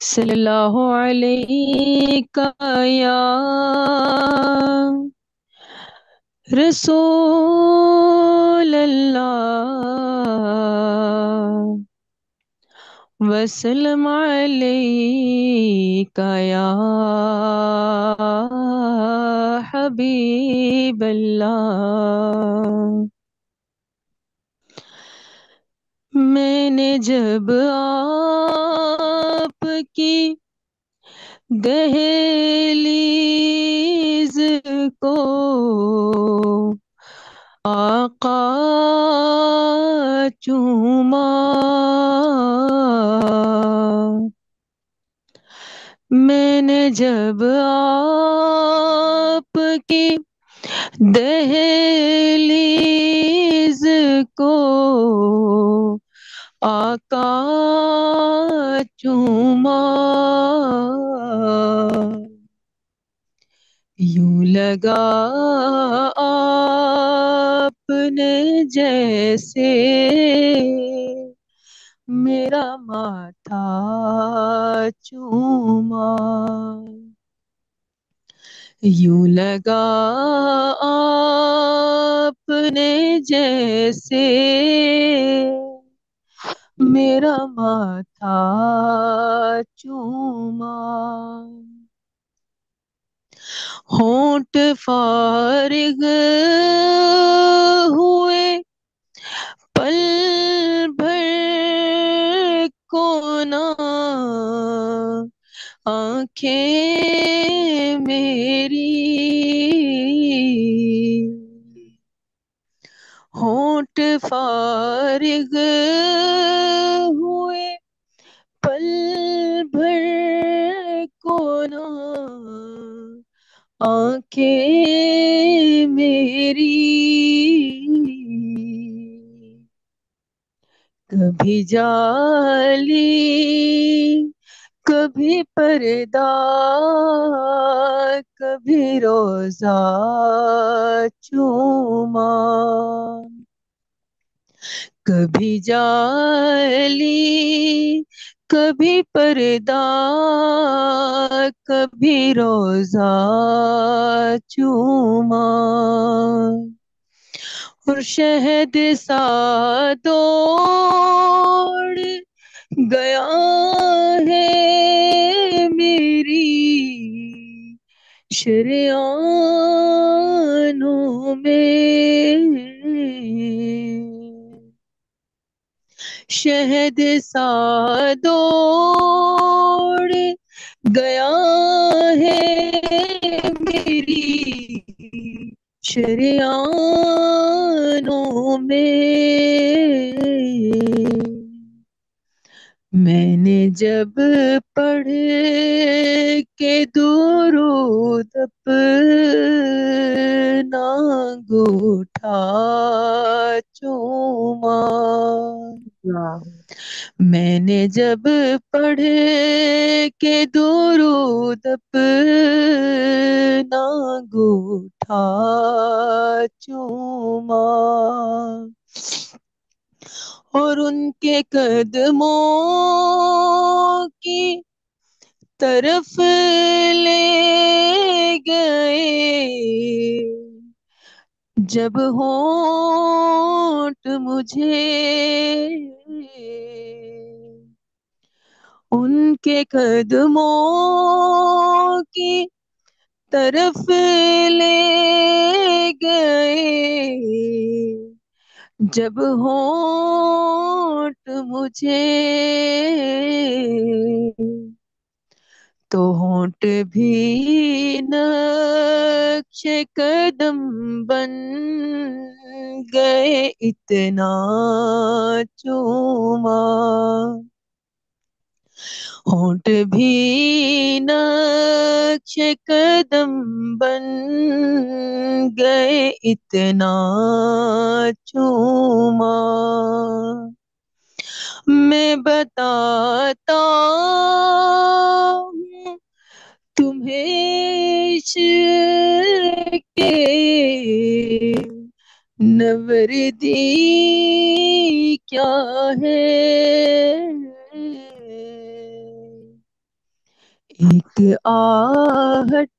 صلى الله عليك يا رسول الله وسلم عليك يا حبيب الله मैंने जब की दहलीज को आका चूमा मैंने जब आप की दहलीज को आका चूमा यूं लगा आपने जैसे मेरा माथा चूमा यूं लगा आपने जैसे मेरा माथा चूमा होंट फारिग हुए पल भर को ना आंखें मेरी होंठ फारिग हुए पल भर को ना आंखें मेरी कभी जाली कभी पर्दा कभी रोजा चूमा कभी जाली कभी पर्दा कभी रोजा चूमा और शहद सा दौड़ गया है मेरी शरियानों में शहद सा गया है मेरी शरियानों में मैंने जब पढ़े के दूरूद अपना चूमा मैंने जब पढ़े के दूरूद अपना गुठा चूमा और उनके कदमों की तरफ ले गए जब होठ मुझे उनके कदमों की तरफ ले गए जब हो मुझे तो होट भी नक्ष कदम बन गए इतना चूमा होंठ भी नक्ष कदम बन गए इतना चूमा मैं बताता तुम्हें के नवरदी क्या है एक आहट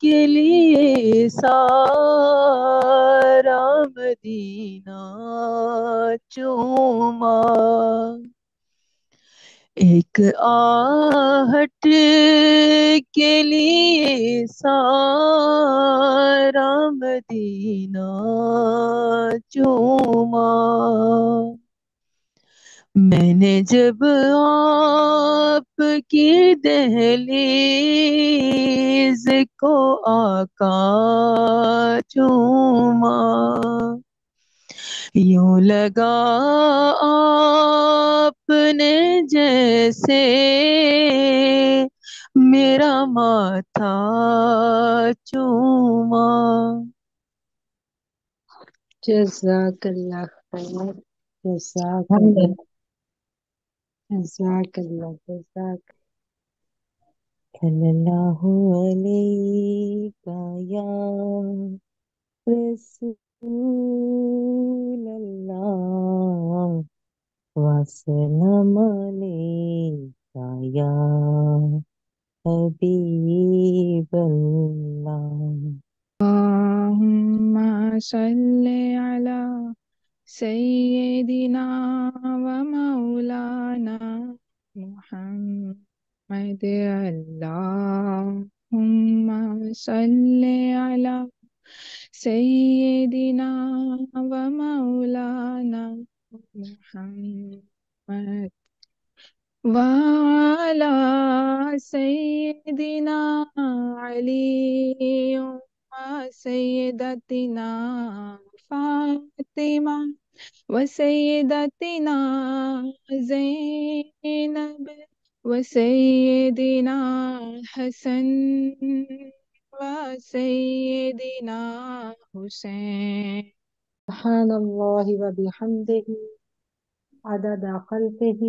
के लिए सारा मदीना चूमा एक आहट के लिए सारा मदीना चूमा मैंने जब आपकी दहलीज को आका चूमा यूं लगा आपने जैसे मेरा माथा चूमा जजाकल्ला जजाकल्ला Jazakallah, jazak. Sallallahu alayka ya Rasulallah. Wa sallam alayka ya Habib Allah. Allahumma salli ala سيدنا ومولانا محمد اللهم صل على سيدنا ومولانا محمد وعلى سيدنا علي وسيدتنا فاطمة وسيدتنا زينب وسيدنا الحسن وسيدنا حسين سبحان الله وبحمده عدد خلقه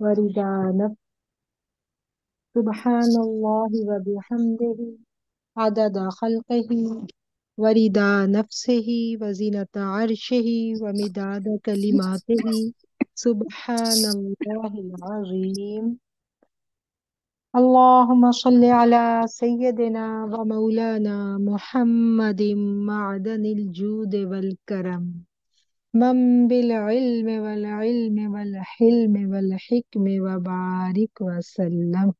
ورضا نفسه سبحان الله وبحمده عدد خلقه ورداء نفسه وزينة عرشه ومداد كلماته سبحان الله العظيم اللهم صل على سيدنا ومولانا محمد معدن الجود والكرم من بالعلم والعلم والحلم والحكم وبارك وسلم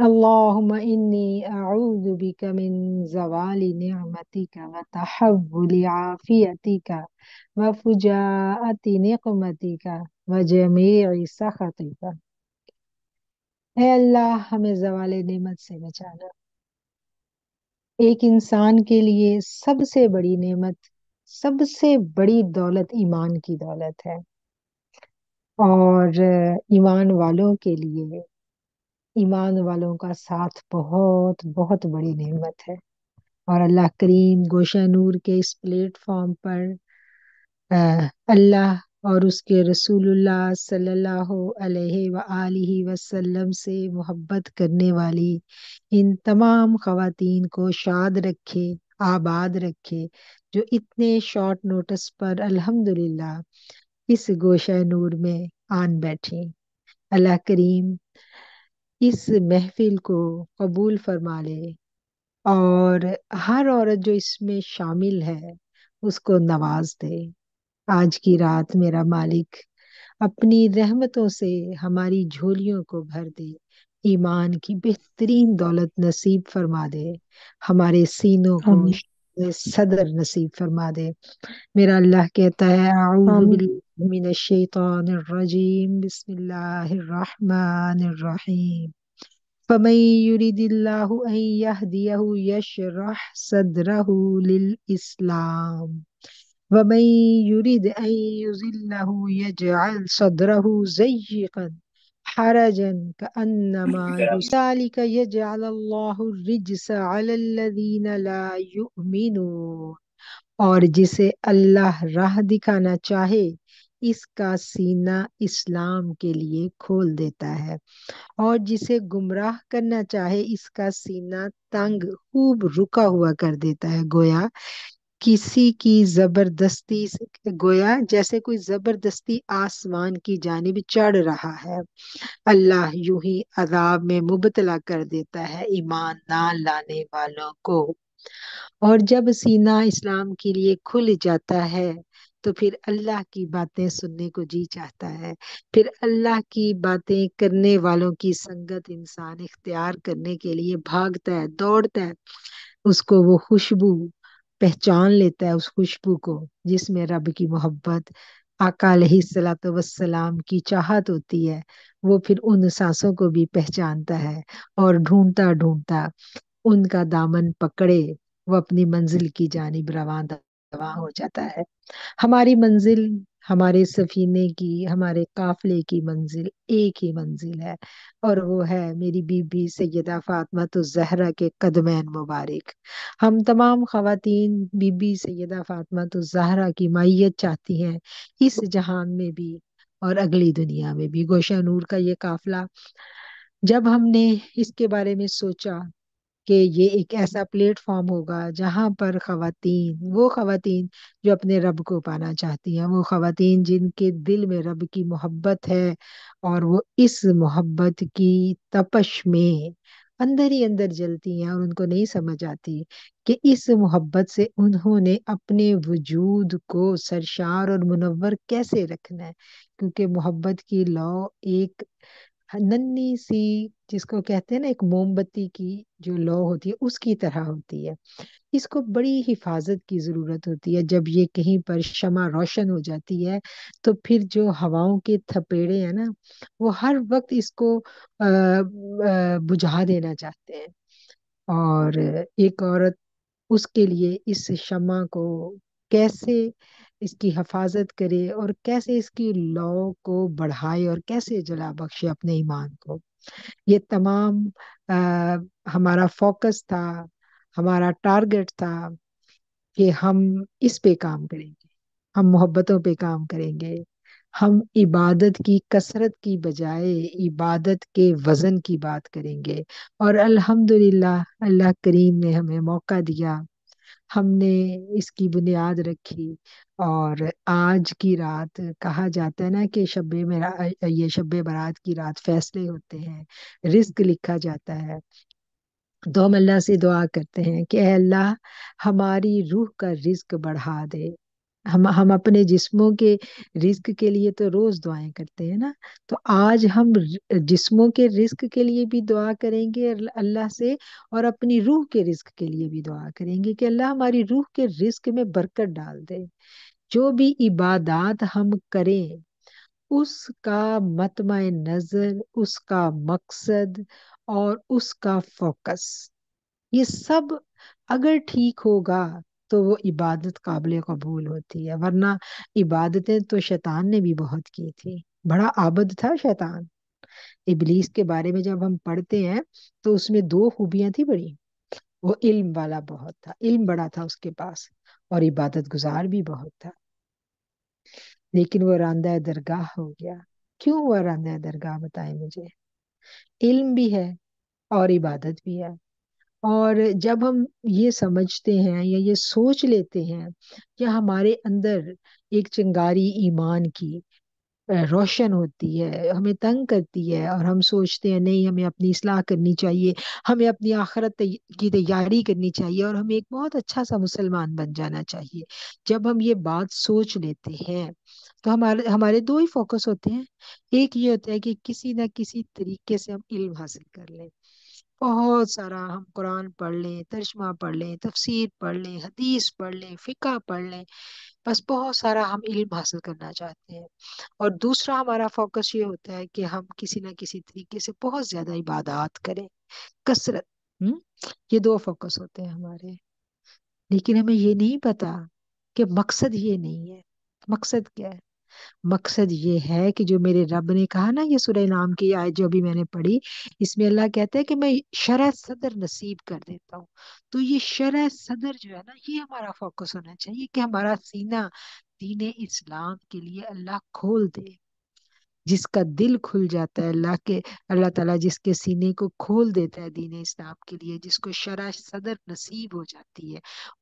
اللهم إني أعوذ بك من زوال نعمتك وتحول عافيتك وفجاءة نقمتك वजमीर सखतीका है अल्लाह हमें जवाल नेमत से बचाना एक इंसान के लिए सबसे बड़ी नेमत सबसे बड़ी दौलत ईमान की दौलत है और ईमान वालों के लिए ईमान वालों का साथ बहुत बहुत बड़ी नेमत है और अल्लाह करीम गोशा नूर के इस प्लेटफॉर्म पर अल्लाह और उसके रसूलुल्लाह सल्लल्लाहु अलैहि आलिहि वसल्लम से मोहब्बत करने वाली इन तमाम खवातीन को शाद रखे आबाद रखे जो इतने शॉर्ट नोटिस पर अल्हम्दुलिल्लाह इस गोशा नूर में आन बैठी अल्लाह करीम इस महफिल को कबूल फरमा ले और हर औरत जो इसमें शामिल है उसको नवाज दे आज की रात मेरा मालिक अपनी रहमतों से हमारी झोलियों को भर दे ईमान की बेहतरीन दौलत नसीब फरमा दे हमारे सीनों को صدر نصیب فرما دے میرا اللہ کہتا ہے اعوذ باللہ من الشیطان الرجیم بسم اللہ الرحمن الرحیم فمن يرد الله ان يهديه يشرح صدره للاسلام ومن يرد ان يذله يجعل صدره زيقا حرجا كأنما ذلك يجعل الله الرجس على الذين لا يؤمنون और जिसे अल्लाह राह दिखाना चाहे इसका सीना इस्लाम के लिए खोल देता है और जिसे गुमराह करना चाहे इसका सीना तंग खूब रुका हुआ कर देता है गोया किसी की ज़बरदस्ती से गोया जैसे कोई ज़बरदस्ती आसमान की जानब चढ़ रहा है अल्लाह यू ही अदाब में मुबतला कर देता है ईमान ना लाने वालों को और जब सीना इस्लाम के लिए खुल जाता है तो फिर अल्लाह की बातें सुनने को जी चाहता है फिर अल्लाह की बातें करने वालों की संगत इंसान इख्तियार करने के लिए भागता है दौड़ता है उसको वो खुशबू पहचान लेता है उस खुशबू को जिसमें रब की मोहब्बत आका सलात वसलाम की चाहत होती है वो फिर उन सांसों को भी पहचानता है और ढूंढता ढूंढता उनका दामन पकड़े वो अपनी मंजिल की जानब रवान रवा हो जाता है हमारी मंजिल हमारे सफीने की हमारे काफले की मंजिल एक ही मंजिल है और वो है मेरी बीबी सैदा फातमा तो जहरा के कदमैन मुबारक हम तमाम खातन बीबी सैदा फातमा तो जहरा की माइत चाहती हैं इस जहान में भी और अगली दुनिया में भी गोशा नूर का ये काफिला जब हमने इसके बारे में सोचा कि ये एक ऐसा प्लेटफॉर्म होगा जहाँ पर खातन वो खातन जो अपने रब को पाना चाहती हैं, वो खातन जिनके दिल में रब की मोहब्बत है और वो इस मोहब्बत की तपश में अंदर ही अंदर जलती हैं और उनको नहीं समझ आती कि इस मोहब्बत से उन्होंने अपने वजूद को सरशार और मुनवर कैसे रखना है, क्योंकि मोहब्बत की लॉ एक नन्नी सी जिसको कहते हैं ना एक मोमबत्ती की जो लौ होती है उसकी तरह होती है इसको बड़ी हिफाजत की ज़रूरत होती है जब ये कहीं पर शमा रोशन हो जाती है तो फिर जो हवाओं के थपेड़े हैं ना वो हर वक्त इसको बुझा देना चाहते हैं और एक औरत उसके लिए इस शमा को कैसे इसकी हफाजत करे और कैसे इसकी लौ को बढ़ाए और कैसे जला बख्शे अपने ईमान को ये तमाम आ, हमारा फोकस था हमारा टारगेट था कि हम इस पे काम करेंगे हम मोहब्बतों पे काम करेंगे हम इबादत की कसरत की बजाय इबादत के वज़न की बात करेंगे और अल्हम्दुलिल्लाह अल्लाह करीम ने हमें मौका दिया हमने इसकी बुनियाद रखी और आज की रात कहा जाता है ना कि शब्बे मेरा ये शब्बे बारात की रात फैसले होते हैं रिस्क लिखा जाता है तो हम अल्लाह से दुआ करते हैं कि अल्लाह हमारी रूह का रिस्क बढ़ा दे हम हम अपने जिस्मों के रिस्क के लिए तो रोज दुआएं करते हैं ना तो आज हम जिस्मों के रिस्क के लिए भी दुआ करेंगे अल्लाह से और अपनी रूह के रिस्क के लिए भी दुआ करेंगे कि अल्लाह हमारी रूह के रिस्क में बरकत डाल दे जो भी इबादत हम करें उसका मतम नजर उसका मकसद और उसका फोकस ये सब अगर ठीक होगा तो वो इबादत काबिल कबूल होती है वरना इबादतें तो शैतान ने भी बहुत की थी बड़ा आबद था शैतान इबलीस के बारे में जब हम पढ़ते हैं तो उसमें दो खूबियां थी बड़ी वो इल्म वाला बहुत था इल्म बड़ा था उसके पास और इबादत गुजार भी बहुत था लेकिन वो रानदा दरगाह हो गया क्यों वो रानदा दरगाह बताए मुझे इल्म भी है और इबादत भी है और जब हम ये समझते हैं या ये सोच लेते हैं कि हमारे अंदर एक चिंगारी ईमान की रोशन होती है हमें तंग करती है और हम सोचते हैं नहीं हमें अपनी इसलाह करनी चाहिए हमें अपनी आखरत की तैयारी करनी चाहिए और हमें एक बहुत अच्छा सा मुसलमान बन जाना चाहिए जब हम ये बात सोच लेते हैं तो हमारे हमारे दो ही फोकस होते हैं एक ये होता है कि किसी ना किसी तरीके से हम इल्म हासिल कर लें बहुत सारा हम कुरान पढ़ लें तर्जमा पढ़ लें तफसीर पढ़ लें हदीस पढ़ लें फ़िका पढ़ लें बस बहुत सारा हम इल्म हासिल करना चाहते हैं और दूसरा हमारा फोकस ये होता है कि हम किसी ना किसी तरीके से बहुत ज़्यादा इबादत करें कसरत ये दो फोकस होते हैं हमारे लेकिन हमें ये नहीं पता कि मकसद ये नहीं है मकसद क्या है मकसद ये है कि जो मेरे रब ने कहा ना ये सुरह नाम की आय जो अभी मैंने पढ़ी इसमें अल्लाह कहता है कि मैं शरह सदर नसीब कर देता हूँ तो ये शरह सदर जो है ना ये हमारा फोकस होना चाहिए कि हमारा सीना दीन इस्लाम के लिए अल्लाह खोल दे जिसका दिल खुल जाता है अल्लाह के अल्लाह ताला जिसके सीने को खोल देता है दीन इस्लाम के लिए जिसको शरा सदर नसीब हो जाती है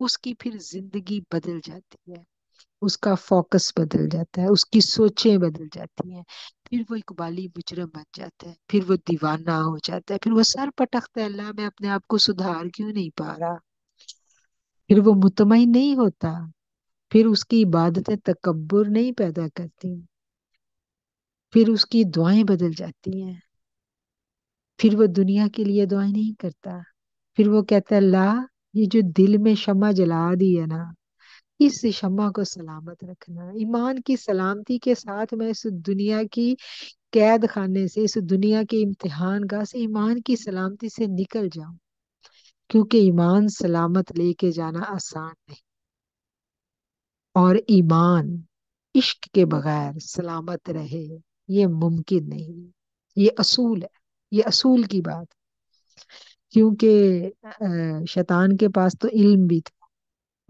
उसकी फिर जिंदगी बदल जाती है उसका फोकस बदल जाता है उसकी सोचें बदल जाती हैं फिर वो इकबाली मुजरम बन जाता है फिर वो दीवाना हो जाता है फिर वो सर पटकता है अल्लाह मैं अपने आप को सुधार क्यों नहीं पा रहा फिर वो मुतमिन नहीं होता फिर उसकी इबादतें तकबर नहीं पैदा करती फिर उसकी दुआएं बदल जाती हैं फिर वो दुनिया के लिए दुआएं नहीं करता फिर वो कहता है ला ये जो दिल में शमा जला दी है ना इस शमा को सलामत रखना ईमान की सलामती के साथ मैं इस दुनिया की कैद खाने से इस दुनिया के इम्तिहान का से ईमान की सलामती से निकल जाऊं क्योंकि ईमान सलामत लेके जाना आसान नहीं और ईमान इश्क के बगैर सलामत रहे ये मुमकिन नहीं ये असूल है ये असूल की बात क्योंकि शैतान के पास तो इल्म भी था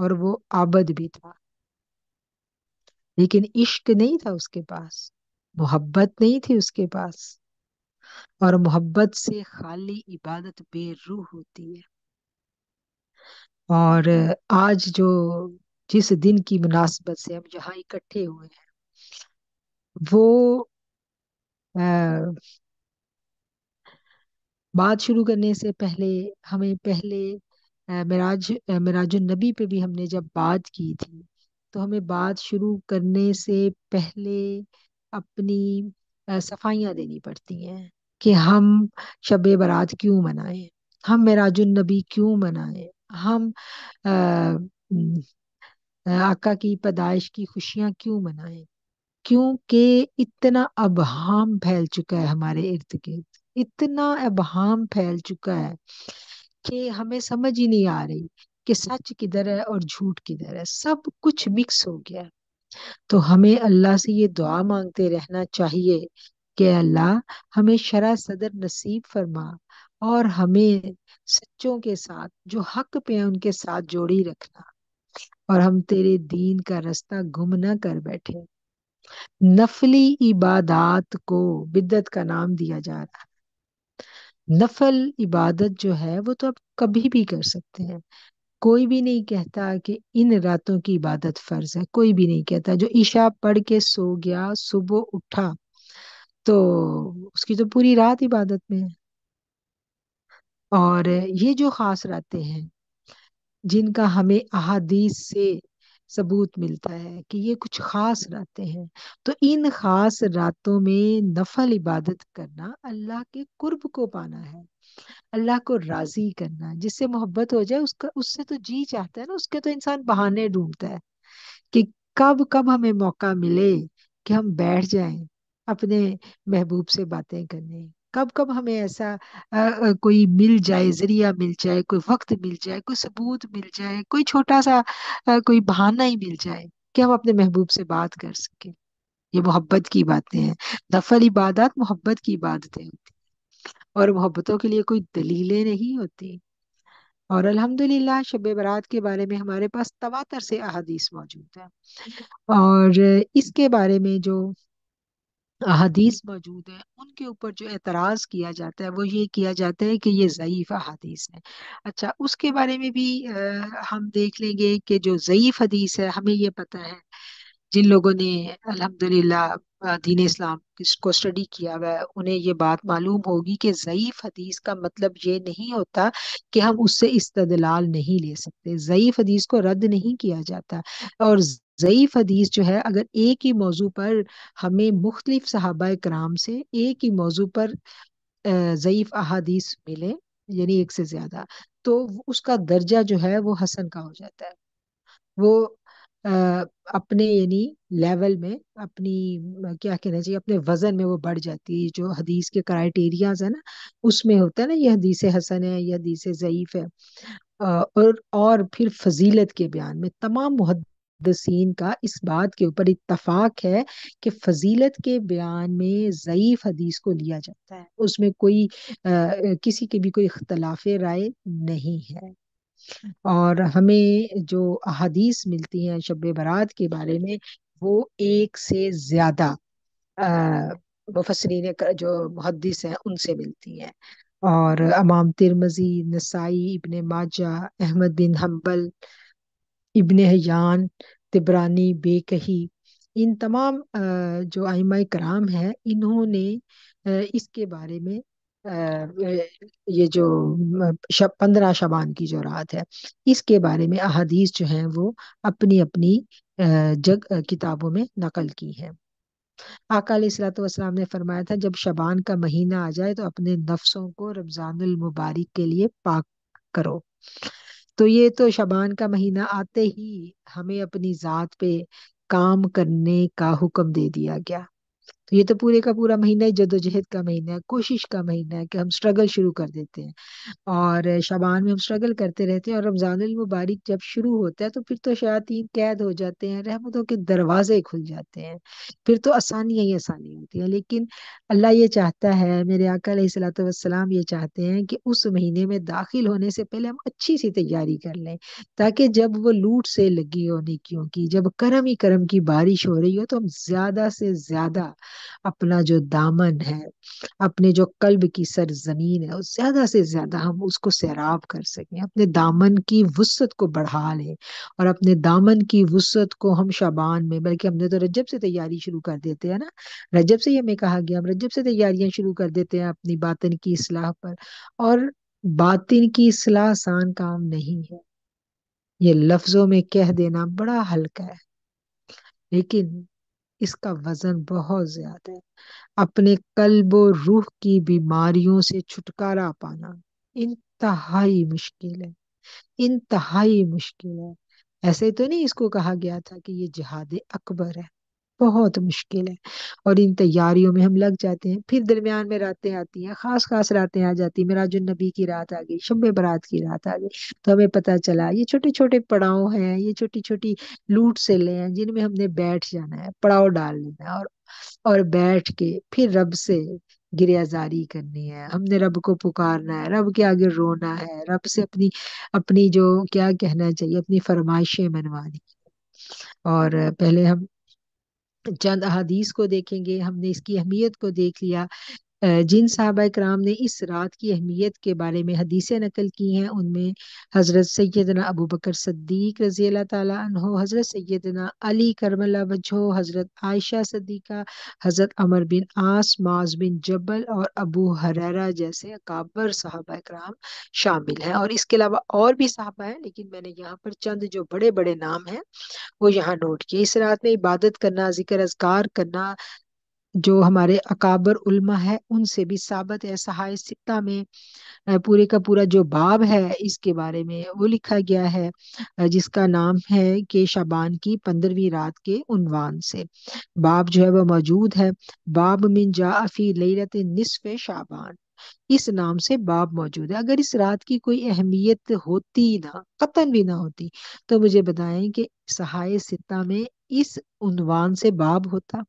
और वो आबद भी था लेकिन इश्क नहीं था उसके पास मोहब्बत नहीं थी उसके पास और मोहब्बत से खाली इबादत बेरूह होती है और आज जो जिस दिन की मुनासबत से हम जहाँ इकट्ठे हुए हैं वो आ, बात शुरू करने से पहले हमें पहले मराज मराजुन्नबी पे भी हमने जब बात की थी तो हमें बात शुरू करने से पहले अपनी सफाइयाँ देनी पड़ती हैं कि हम शब बरात क्यों मनाएं हम मराजुलनबी क्यों मनाएं हम आ, आका की पैदाइश की खुशियाँ क्यों मनाएं क्योंकि इतना अबहम फैल चुका है हमारे इर्द गिर्द इतना अबहम फैल चुका है कि हमें समझ ही नहीं आ रही कि सच किधर है और झूठ किधर है सब कुछ मिक्स हो गया तो हमें अल्लाह से ये दुआ मांगते रहना चाहिए कि अल्लाह हमें शरा सदर नसीब फरमा और हमें सच्चों के साथ जो हक पे है उनके साथ जोड़ी रखना और हम तेरे दीन का रास्ता गुम ना कर बैठे नफली इबादात को बिद्दत का नाम दिया जा रहा है नफल इबादत जो है वो तो आप कभी भी कर सकते हैं कोई भी नहीं कहता कि इन रातों की इबादत फर्ज है कोई भी नहीं कहता जो ईशा पढ़ के सो गया सुबह उठा तो उसकी तो पूरी रात इबादत में है और ये जो खास रातें हैं जिनका हमें अहादीस से सबूत मिलता है कि ये कुछ ख़ास रातें हैं तो इन ख़ास रातों में नफल इबादत करना अल्लाह के कुर्ब को पाना है अल्लाह को राज़ी करना जिससे मोहब्बत हो जाए उसका उससे तो जी चाहता है ना उसके तो इंसान बहाने ढूंढता है कि कब कब हमें मौका मिले कि हम बैठ जाएं अपने महबूब से बातें करने कब कब हमें ऐसा आ, कोई मिल जाए हम्म। जरिया मिल जाए कोई वक्त मिल जाए कोई सबूत मिल जाए कोई छोटा सा आ, कोई बहाना ही मिल जाए कि हम अपने महबूब से बात कर सके ये मोहब्बत की बातें हैं नफल इबादत मोहब्बत की इबादतें होती और मोहब्बतों के लिए कोई दलीलें नहीं होती और अल्हम्दुलिल्लाह शब बारात के बारे में हमारे पास तवातर से अहादीस मौजूद है हम्म। और इसके बारे में जो अदीस मौजूद है उनके ऊपर जो एतराज़ किया जाता है वो ये किया जाता है कि ये ज़यीफ़ अदीस है अच्छा उसके बारे में भी हम देख लेंगे कि जो ज़यीफ़ हदीस है हमें ये पता है जिन लोगों ने अल्हम्दुलिल्लाह दीन इस्लाम को स्टडी किया हुआ है उन्हें ये बात मालूम होगी कि ज़यीफ़ हदीस का मतलब ये नहीं होता कि हम उससे इस्तदलाल नहीं ले सकते ज़यीफ़ हदीस को रद्द नहीं किया जाता और ज़यीफ़ हदीस जो है अगर एक ही मौजू पर हमें मुख्तलिफ सहाबा कराम से एक ही मौजू पर ज़यीफ़ अहादीस मिले यानी एक से ज़्यादा तो उसका दर्जा जो है वो हसन का हो जाता है वो अपने यानी लेवल में अपनी क्या कहना चाहिए अपने वजन में वो बढ़ जाती है जो हदीस के क्राइटेरियाज है ना उसमें होता है ना यह हदीस हसन है यह हदीस ज़यीफ़ है और और फिर फजीलत के बयान में तमाम मुहदसिन का इस बात के ऊपर इतफाक है कि फजीलत के बयान में ज़यीफ़ हदीस को लिया जाता है उसमें कोई आ, किसी के भी कोई इख्तलाफ राय नहीं है और हमें जो अहादीस मिलती हैं शब बारात के बारे में वो एक से ज़्यादा मुफसरीन जो मुहदस हैं उनसे मिलती हैं और अमाम Tirmidhi Nasai Ibn Majah Ahmad bin Hanbal Ibn Hibban Tabarani Bayhaqi इन तमाम जो आइमा कराम हैं इन्होंने इसके बारे में ये जो शब पंद्रह शबान की जो रात है इसके बारे में अहदीस जो है वो अपनी अपनी जग किताबों में नकल की है आका ने फरमाया था जब शबान का महीना आ जाए तो अपने नफ्सों को रमजानुल मुबारक के लिए पाक करो तो ये तो शबान का महीना आते ही हमें अपनी ज़ात पे काम करने का हुक्म दे दिया गया तो ये तो पूरे का पूरा महीना ही जदोजहद का महीना है कोशिश का महीना है कि हम स्ट्रगल शुरू कर देते हैं और शबान में हम स्ट्रगल करते रहते हैं और रमजान मुबारक जब शुरू होता है तो फिर तो शयातीन कैद हो जाते हैं रहमतों के दरवाजे खुल जाते हैं फिर तो आसानियाँ ही आसानी होती है लेकिन अल्लाह ये चाहता है मेरे आका सलाम ये चाहते हैं कि उस महीने में दाखिल होने से पहले हम अच्छी सी तैयारी कर लें ताकि जब वो लूट से लगी हो क्योंकि की जब करम ही करम की बारिश हो रही हो तो हम ज्यादा से ज्यादा अपना जो दामन है अपने जो कल्ब की सरजमीन है उस ज्यादा से ज्यादा हम उसको सैराब कर सकें अपने दामन की वसत को बढ़ा लें और अपने दामन की वसत को हम शबान में बल्कि हमने तो रजब से तैयारी शुरू कर देते हैं ना रजब से ही हमें कहा गया हम रजब से तैयारियां शुरू कर देते हैं अपनी बातन की असलाह पर और बातिन की असलाह आसान काम नहीं है ये लफ्जों में कह देना बड़ा हल्का है लेकिन इसका वज़न बहुत ज़्यादा है अपने कल्ब और रूह की बीमारियों से छुटकारा पाना इंतहाई मुश्किल है इंतहाई मुश्किल है ऐसे तो नहीं इसको कहा गया था कि ये जिहाद अकबर है बहुत मुश्किल है और इन तैयारियों में हम लग जाते हैं फिर दरमियान में रातें आती हैं खास खास रातें आ जाती हैं मराज नबी की रात आ गई शब बरात की रात आ गई तो हमें पता चला ये छोटे छोटे पड़ाव हैं ये छोटी छोटी लूट से ले हैं जिनमें हमने बैठ जाना है पड़ाव डाल लेना है और और बैठ के फिर रब से गिरियाजारी करनी है हमने रब को पुकारना है रब के आगे रोना है रब से अपनी अपनी जो क्या कहना चाहिए अपनी फरमाइशें मनवानी और पहले हम चंद अहादीस को देखेंगे हमने इसकी अहमियत को देख लिया जिन साहबा कराम ने इस रात की अहमियत के बारे में हदीसें नकल की हैं उनमें हज़रत सैदना अबू बकर सद्दीक रज़ी अल्लाह तहो हज़रत सैदना अली करमला वजहो हज़रत आयशा सदीक़ा हज़रत अमर बिन आस माज बिन जबल और अबू हरारा जैसे अकाबर साहबा कराम शामिल हैं और इसके अलावा और भी साहबा हैं लेकिन मैंने यहाँ पर चंद जो बड़े बड़े नाम हैं वो यहाँ नोट किए इस रात में इबादत करना जिक्र अजगार करना जो हमारे अकाबर उल्मा है उनसे भी साबित है सहाय सिता में पूरे का पूरा जो बाब है इसके बारे में वो लिखा गया है जिसका नाम है के शाबान की पंद्रहवीं रात के उनवान से बाब जो है वह मौजूद है बाब मिन अफी लेरत निसफ शाबान इस नाम से बाब मौजूद है अगर इस रात की कोई अहमियत होती ना कतन भी ना होती तो मुझे बताएं कि सहाय सिता में इस उनवान से बाब होता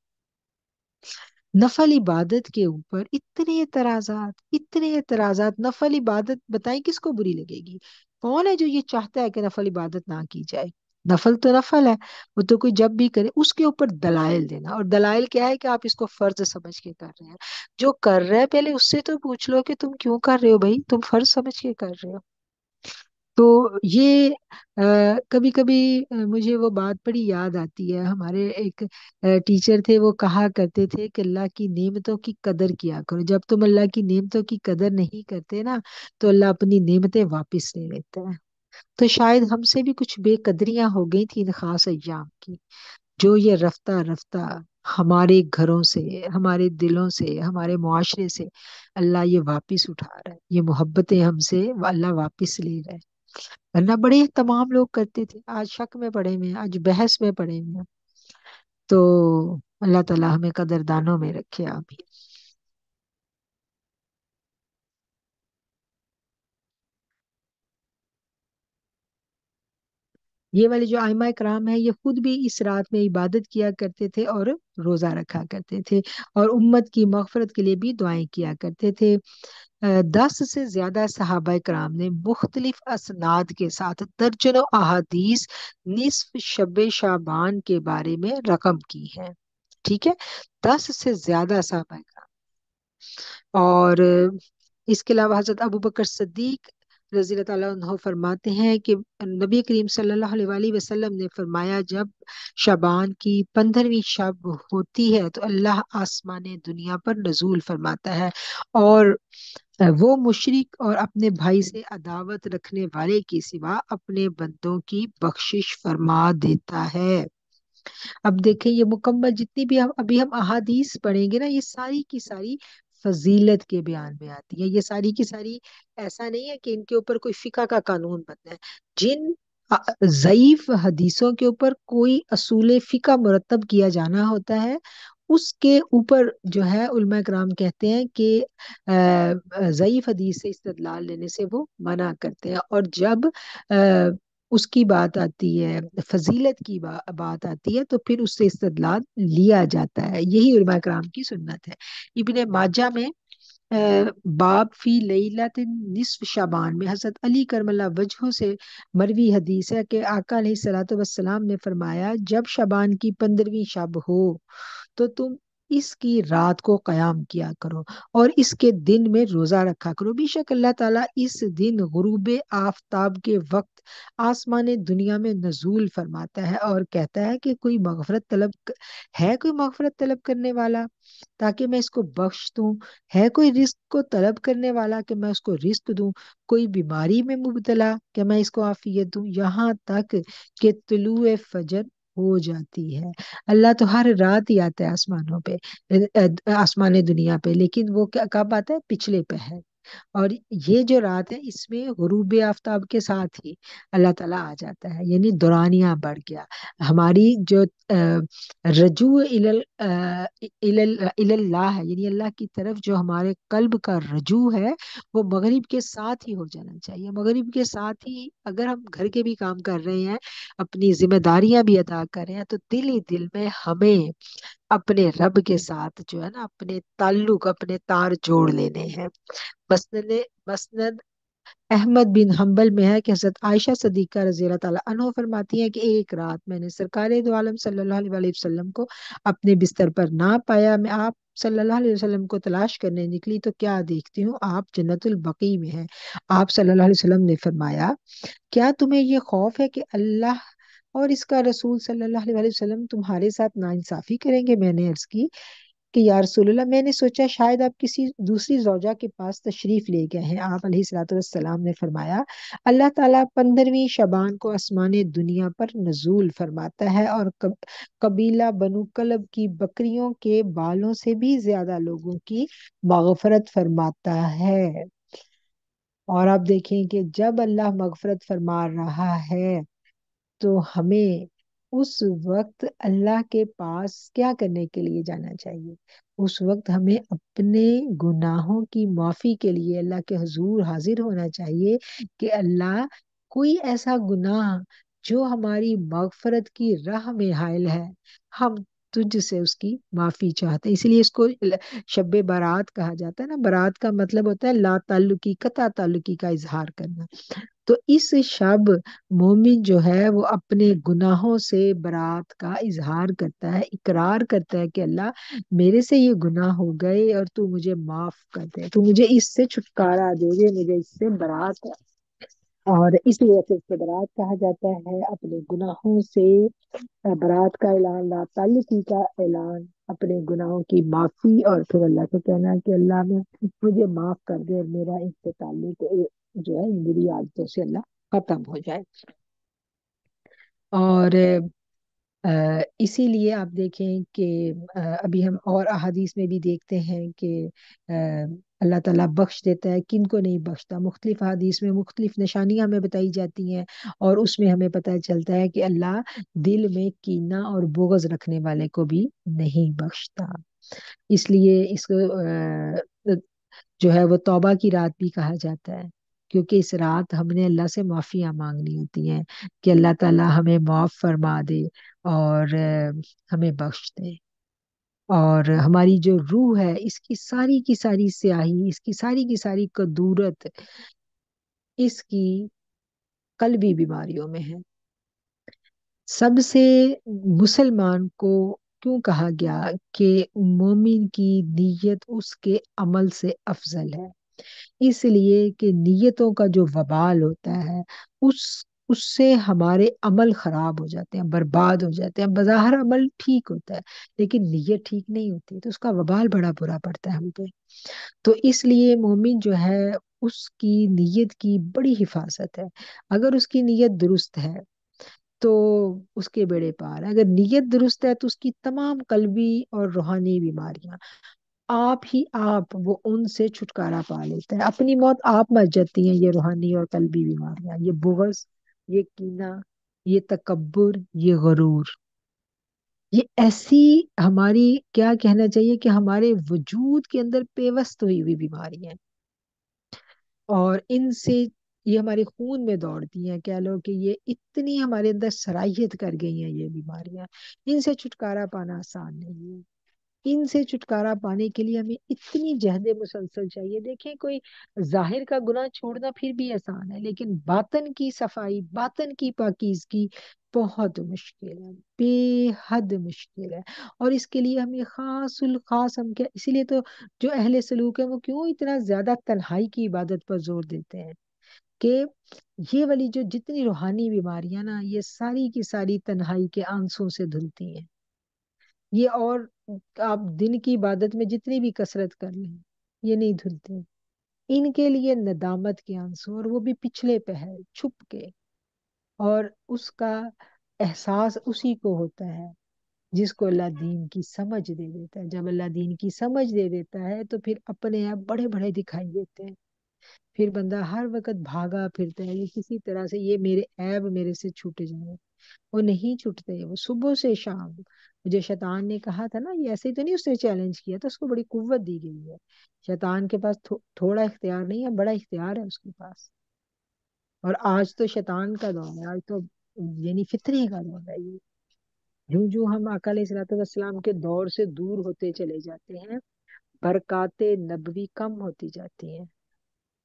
नफल इबादत के ऊपर इतने एतराजात इतने एतराजात नफल इबादत बताएं किसको बुरी लगेगी कौन है जो ये चाहता है कि नफल इबादत ना की जाए नफल तो नफल है वो तो कोई जब भी करे उसके ऊपर दलाइल देना और दलाइल क्या है कि आप इसको फर्ज समझ के कर रहे हैं जो कर रहे हैं पहले उससे तो पूछ लो कि तुम क्यों कर रहे हो भाई तुम फर्ज समझ के कर रहे हो तो ये अ, कभी-कभी मुझे वो बात बड़ी याद आती है हमारे एक टीचर थे वो कहा करते थे कि अल्लाह की नेमतों की कदर किया करो जब तुम अल्लाह की नेमतों की कदर नहीं करते ना तो अल्लाह अपनी नेमतें वापस ले लेता है तो शायद हमसे भी कुछ बेकदरियां हो गई थी इन खास अयाम की जो ये रफ्ता रफ्ता हमारे घरों से हमारे दिलों से हमारे मुआशरे से अल्लाह ये वापिस उठा रहा है ये मोहब्बतें हमसे अल्लाह वापिस ले रहा है वरना बड़े तमाम लोग करते थे आज शक में पड़े हुए हैं आज बहस में पड़े हुए हैं तो अल्लाह ताला हमें कदरदानों में रखे आमीन ये वाले जो आयमा कराम है ये खुद भी इस रात में इबादत किया करते थे और रोज़ा रखा करते थे और उम्मत की मफफरत के लिए भी दुआएं किया करते थे दस से ज़्यादा सहाबा कराम ने मुख्तलिफ असनाद के साथ दर्जनों अहादीस निसफ शब शाबान के बारे में रकम की है ठीक है दस से ज़्यादा सहाबा कराम और इसके अलावा हजरत अबू बकर सदीक रज़ी फरमाते हैं कि नबी करीम सल्लल्लाहु वसल्लम ने फरमाया जब शबान की पंद्रहवीं शब होती है तो अल्लाह आसमान दुनिया पर नजूल फरमाता है और वो मुशरक और अपने भाई से अदावत रखने वाले के सिवा अपने बंदों की बख्शिश फरमा देता है अब देखें ये मुकम्मल जितनी भी हम अभी हम अहादीस पढ़ेंगे ना ये सारी की सारी फजीलत के बयान में आती है ये सारी की सारी ऐसा नहीं है कि इनके ऊपर कोई फिका का कानून बनना है जिन ज़यीफ हदीसों के ऊपर कोई असूल फ़िका मुरतब किया जाना होता है उसके ऊपर जो है उलमा कराम कहते हैं कि ज़यीफ़ हदीस से इस्तदलाल लेने से वो मना करते हैं और जब उसकी बात आती है फजीलत की बा, बात आती है तो फिर उससे इस्तदलाल लिया जाता है यही उर्मा कराम की सुन्नत है इबन माजा में बाब फी लैलत निसफ शाबान में हज़रत अली करमला वजहों से मरवी हदीस है कि आका सलात वसलाम ने फरमाया जब शाबान की पंद्रहवीं शब हो तो तुम इसकी रात को कयाम किया करो और इसके दिन में रोज़ा रखा करो बेशक अल्लाह ताला इस दिन गुरूब आफताब के वक्त आसमान दुनिया में नजूल फरमाता है और कहता है कि कोई मगफरत तलब है कोई मगफरत तलब करने वाला ताकि मैं इसको बख्श दू है कोई रिस्क को तलब करने वाला कि मैं उसको रिस्क दू कोई बीमारी में मुबतला कि मैं इसको आफियत दू यहाँ तक कि तलु फजर हो जाती है अल्लाह तो हर रात ही आता है आसमानों पे आसमान दुनिया पे लेकिन वो क्या कब आता है पिछले पहर और ये जो रात है इसमें गुरूब आफ्ताब के साथ ही अल्लाह ताला आ जाता है यानी दौरानिया बढ़ गया हमारी जो रजू इल इल्ला है यानी अल्लाह की तरफ जो हमारे कल्ब का रजू है वो मगरिब के साथ ही हो जाना चाहिए मगरिब के साथ ही अगर हम घर के भी काम कर रहे हैं अपनी जिम्मेदारियां भी अदा कर रहे हैं तो दिल ही दिल में हमें अपने रब के साथ जो है ना अपने ताल्लुक अपने तार जोड़ लेने हैं मसनद मसनद अहमद बिन हम्बल में है कि हजरत आयशा सदीक़ा रजी तु फरमाती है कि एक रात मैंने सरकार दो आलम सल्लल्लाहु अलैहि वसल्लम को अपने बिस्तर पर ना पाया मैं आप सल्लल्लाहु अलैहि वसल्लम को तलाश करने निकली तो क्या देखती हूँ आप जन्नतुल बकी में हैं आप सल्लल्लाहु अलैहि वसल्लम ने फरमाया क्या तुम्हें ये खौफ है कि अल्लाह और इसका रसूल सल्लल्लाहु अलैहि वसल्लम तुम्हारे साथ नाइंसाफ़ी करेंगे मैंने अर्ज़ की कि या रसूलल्लाह मैंने सोचा शायद आप किसी दूसरी जौजा के पास तशरीफ़ ले गए हैं आप सलाम ने फरमाया अल्लाह ताला पंद्रहवीं शबान को आसमान दुनिया पर नजूल फरमाता है और कब, कबीला बनु कलब की बकरियों के बालों से भी ज़्यादा लोगों की मगफरत फरमाता है और आप देखें कि जब अल्लाह मगफरत फरमा रहा है तो हमें उस वक्त अल्लाह के पास क्या करने के लिए जाना चाहिए उस वक्त हमें अपने गुनाहों की माफ़ी के लिए अल्लाह के हजूर हाजिर होना चाहिए कि अल्लाह कोई ऐसा गुनाह जो हमारी मगफरत की राह में हायल है हम तुझसे उसकी माफ़ी चाहते हैं इसलिए इसको शब बारात कहा जाता है ना बारात का मतलब होता है ला ताल्लुकी कता ताल्लुकी का इजहार करना तो इस शब मोमिन जो है वो अपने गुनाहों से बरात का इजहार करता है इकरार करता है कि अल्लाह मेरे से ये गुनाह हो गए और तू मुझे माफ कर दे तू मुझे इससे छुटकारा दे दे मुझे इससे बरात और इसलिए से उसको बरात कहा जाता है अपने गुनाहों से बरात का ऐलान लातालगी का ऐलान अपने गुनाहों की माफ़ी और फिर अल्लाह से कहना कि अल्लाह में मुझे माफ़ कर दे और मेरा इससे ताल्लुक जो है इन बुरी आदतों से अल्लाह खत्म हो जाए और इसीलिए आप देखें कि अभी हम और अहादीस में भी देखते हैं कि अल्लाह ताला बख्श देता है किन को नहीं बख्शता मुख्तलिफ अहादीस में मुख्तलिफ निशानियाँ हमें बताई जाती हैं और उसमें हमें पता चलता है कि अल्लाह दिल में कीना और बोगज रखने वाले को भी नहीं बख्शता इसलिए इसको जो है वो तौबा की रात भी कहा जाता है क्योंकि इस रात हमने अल्लाह से माफ़ियाँ मांगनी होती हैं कि अल्लाह ताला हमें माफ़ फरमा दे और हमें बख्श दे और हमारी जो रूह है इसकी सारी की सारी स्याही इसकी सारी की सारी कदूरत इसकी कलबी बीमारियों में है सबसे मुसलमान को क्यों कहा गया कि मोमिन की नीयत उसके अमल से अफजल है इसलिए कि नीयतों का जो वबाल होता है उस उससे हमारे अमल ख़राब हो जाते हैं बर्बाद हो जाते हैं बाहर अमल ठीक होता है लेकिन नीयत ठीक नहीं होती तो उसका वबाल बड़ा बुरा पड़ता है हम पे तो इसलिए मोमिन जो है उसकी नीयत की बड़ी हिफाजत है अगर उसकी नीयत दुरुस्त है तो उसके बेड़े पार है अगर नीयत दुरुस्त है तो उसकी तमाम कलबी और रूहानी बीमारियां आप ही आप वो उनसे छुटकारा पा लेते हैं अपनी मौत आप मच जाती है ये रूहानी और कलबी बीमारियां ये बुगस ये कीना ये तकबर ये गरूर ये ऐसी हमारी क्या कहना चाहिए कि हमारे वजूद के अंदर पेवस्त हुई हुई बीमारी है और इनसे ये हमारे खून में दौड़ती हैं कह लो कि ये इतनी हमारे अंदर सराहियत कर गई हैं ये बीमारियां इनसे छुटकारा पाना आसान नहीं है इनसे छुटकारा पाने के लिए हमें इतनी जहद मुसलसल चाहिए देखें कोई जाहिर का गुना छोड़ना फिर भी आसान है लेकिन बातन की सफाई बातन की पाकिजगी बहुत मुश्किल है बेहद मुश्किल है और इसके लिए हमें खास खास हम क्या इसीलिए तो जो अहले सलूक है वो क्यों इतना ज़्यादा तन्हाई की इबादत पर जोर देते हैं कि ये वाली जो जितनी रूहानी बीमारियां ना ये सारी की सारी तन्हाई के आंसू से धुलती हैं ये और आप दिन की इबादत में जितनी भी कसरत कर लें ये नहीं धुलते इनके लिए नदामत के आंसू और वो भी पिछले पहर छुप के और उसका एहसास उसी को होता है जिसको अल्लाह दीन की समझ दे देता है जब अल्लाह दीन की समझ दे देता है तो फिर अपने आप बड़े बड़े दिखाई देते हैं फिर बंदा हर वक्त भागा फिरता है ये किसी तरह से ये मेरे ऐब मेरे से छूट जाए वो नहीं छूटते वो सुबह से शाम मुझे शैतान ने कहा था ना ये ऐसे ही तो नहीं उसने चैलेंज किया था उसको बड़ी कुवत दी गई है शैतान के पास थो, थोड़ा इख्तियार नहीं है बड़ा इख्तियार है उसके पास और आज तो शैतान का दौर है आज तो यानी फितरे का दौर है ये जो जो हम अकाल सलाम के दौर से दूर होते चले जाते हैं बरकते नबवी कम होती जाती है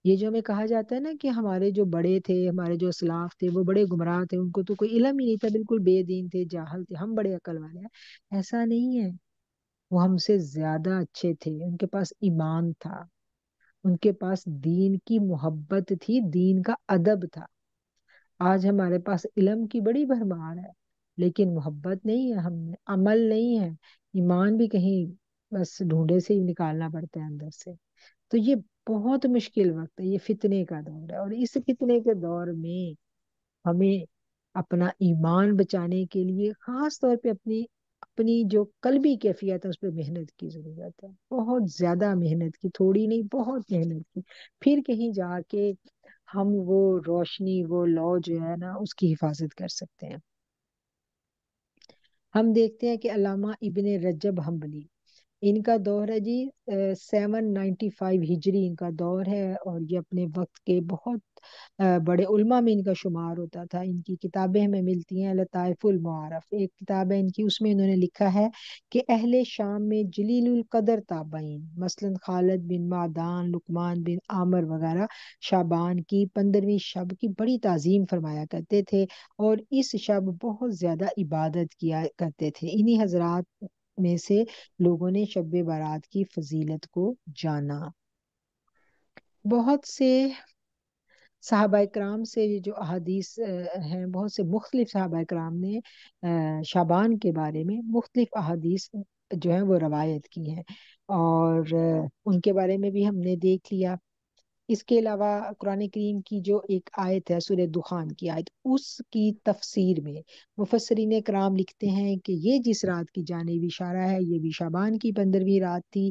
ये जो हमें कहा जाता है ना कि हमारे जो बड़े थे, हमारे जो असलाफ़ थे, वो बड़े गुमराह थे, उनको तो कोई इलम ही नहीं था, बिल्कुल बेदीन थे, जाहल थे, हम बड़े अकल वाले हैं। ऐसा नहीं है, वो हमसे ज़्यादा अच्छे थे, उनके पास ईमान था, उनके पास दीन की मोहब्बत थी, दीन का अदब था। आज हमारे पास इलम की बड़ी भरमार है, लेकिन मोहब्बत नहीं है, हम अमल नहीं है, ईमान भी कहीं बस ढूंढे से ही निकालना पड़ता है अंदर से। तो ये बहुत मुश्किल वक्त है ये फितने का दौर है और इस फितने के दौर में हमें अपना ईमान बचाने के लिए खास तौर पे अपनी अपनी जो कलबी कैफियत है उस पर मेहनत की जरूरत है बहुत ज्यादा मेहनत की थोड़ी नहीं बहुत मेहनत की फिर कहीं जाके हम वो रोशनी वो लॉ जो है ना उसकी हिफाजत कर सकते हैं हम देखते हैं कि अलामा इबन रजब हम्बली इनका दौर है जी सेवन नाइन्टी फाइव हिजरी इनका दौर है और ये अपने वक्त के बहुत बड़े उल्मा में इनका शुमार होता था इनकी किताबें हमें मिलती हैं लताइफुल मारफ एक किताब है इनकी उसमें इन्होंने लिखा है कि अहले शाम में जलील कदर ताबाइन मसलन खालद बिन मादान लुकमान बिन आमर वगैरह शाबान की पंद्रहवीं शब की बड़ी तज़ीम फरमाया करते थे और इस शब बहुत ज़्यादा इबादत किया करते थे इन्हीं हजरात में से लोगों ने शब बारात की फजीलत को जाना बहुत से साहबा कराम से जो अहदीस हैं बहुत से मुख्तलिफ साहबा कराम ने शाबान के बारे में मुख्तलिफ अहादीस जो है वो रवायत की हैं और उनके बारे में भी हमने देख लिया इसके अलावा कुरान करीम की जो एक आयत है सुर दुखान की आयत उसकी तफसीर में मुफसरीन कराम लिखते हैं कि ये जिस रात की जानब इशारा है ये भी शाबान की पंद्रहवीं रात थी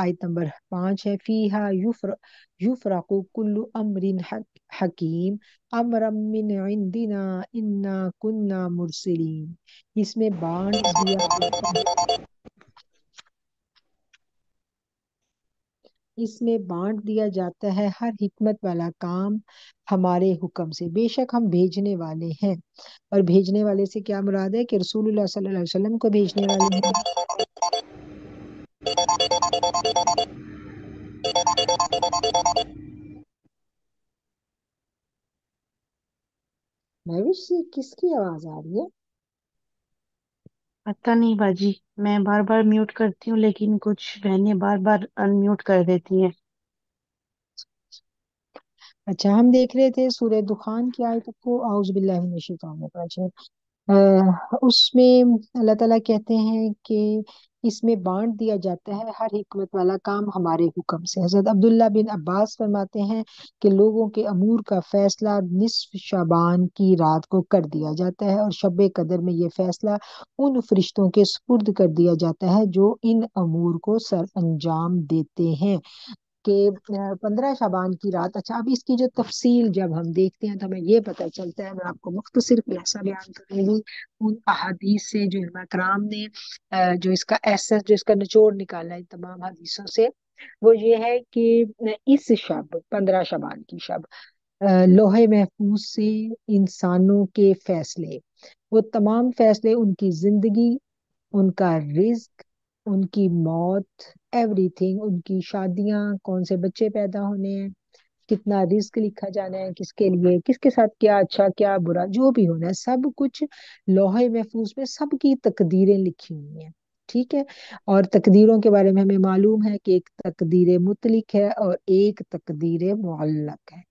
आयत नंबर पाँच है फ़ीहा युफ्र युफ्राकु कुल्लु अमरिन हकीम अमरमिन इंदिना इन्ना कुन्ना मुरसलीन इसमें बाण दिया इसमें बांट दिया जाता है हर हिकमत वाला काम हमारे हुक्म से बेशक हम भेजने वाले हैं और भेजने वाले से क्या मुराद है कि रसूलुल्लाह सल्लल्लाहु अलैहि वसल्लम को भेजने वाले हैं मैं किसकी आवाज आ रही है पता नहीं बाजी मैं बार बार म्यूट करती हूँ लेकिन कुछ बहनें बार बार अनम्यूट कर देती हैं अच्छा हम देख रहे थे सूरह दुखान की आयत को आउज बिल्लाहिमिनशिशाइतानिर्रजीम उसमें अल्लाह ताला कहते हैं कि इसमें बांट दिया जाता है हर हिकमत वाला काम हमारे हुक्म से हजरत अब्दुल्ला बिन अब्बास फरमाते हैं कि लोगों के अमूर का फैसला निसफ शाबान की रात को कर दिया जाता है और शब कदर में यह फैसला उन फरिश्तों के सुपुर्द कर दिया जाता है जो इन अमूर को सर अंजाम देते हैं कि पंद्रह शाबान की रात अच्छा अब इसकी जो तफसील जब हम देखते हैं तो हमें ये पता चलता है मैं आपको मुख्तर खुलासा बयान करूँगी तो उन अहादीस से जो कराम ने जो इसका एहसास जो इसका निचोड़ निकाला है तमाम हदीसों से वो ये है कि इस शब पंद्रह शबान की शब लोहे महफूज से इंसानों के फैसले वो तमाम फैसले उनकी जिंदगी उनका रिस्क उनकी मौत एवरीथिंग उनकी शादियां कौन से बच्चे पैदा होने हैं कितना रिस्क लिखा जाना है किसके लिए किसके साथ क्या अच्छा क्या बुरा जो भी होना है सब कुछ लोहे महफूज में सबकी तकदीरें लिखी हुई हैं ठीक है और तकदीरों के बारे में हमें मालूम है कि एक तकदीर मुतलिक है और एक तकदीर मुअल्लक है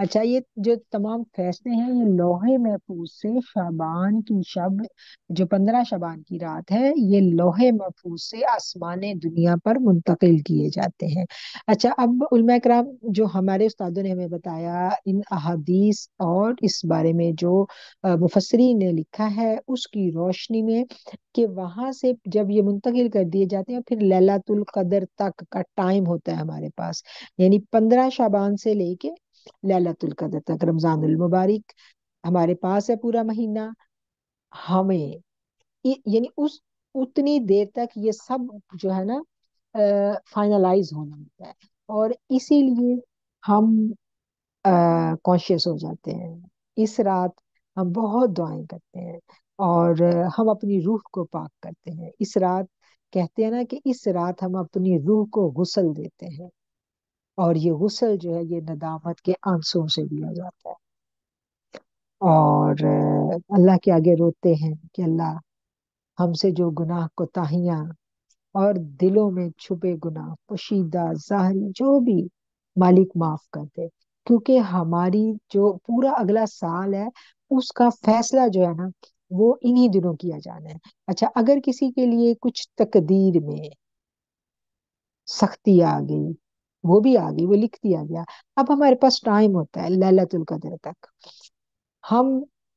अच्छा ये जो तमाम फैसले हैं ये लोहे महफूज से शाबान की शब जो पंद्रह शाबान की रात है ये लोहे महफूज से आसमान दुनिया पर मुंतकिल किए जाते हैं अच्छा अब उलमा कराम जो हमारे उस्तादों ने हमें बताया इन अहादीस और इस बारे में जो मुफसरी ने लिखा है उसकी रोशनी में कि वहां से जब ये मुंतकिल कर दिए जाते हैं फिर लैलातुल कदर तक का टाइम होता है हमारे पास यानी पंद्रह शाबान से लेके लैलतुल कदर तक रमजानुल मुबारक हमारे पास है पूरा महीना हमें यानी उस उतनी देर तक ये सब जो है ना फाइनलाइज होना होता है और इसीलिए हम कॉन्शियस हो जाते हैं इस रात हम बहुत दुआएं करते हैं और हम अपनी रूह को पाक करते हैं इस रात कहते हैं ना कि इस रात हम अपनी रूह को गुसल देते हैं और ये गुसल जो है ये नदामत के आंसुओं से लिया जाता है और अल्लाह के आगे रोते हैं कि अल्लाह हमसे जो गुनाह कोताहियाँ और दिलों में छुपे गुनाह पोशीदा जाहरी जो भी मालिक माफ कर दे क्योंकि हमारी जो पूरा अगला साल है उसका फैसला जो है ना वो इन्हीं दिनों किया जाना है अच्छा अगर किसी के लिए कुछ तकदीर में सख्ती आ गई वो भी आ गई वो लिख दिया गया अब हमारे पास टाइम होता है ललतुल कदर तक हम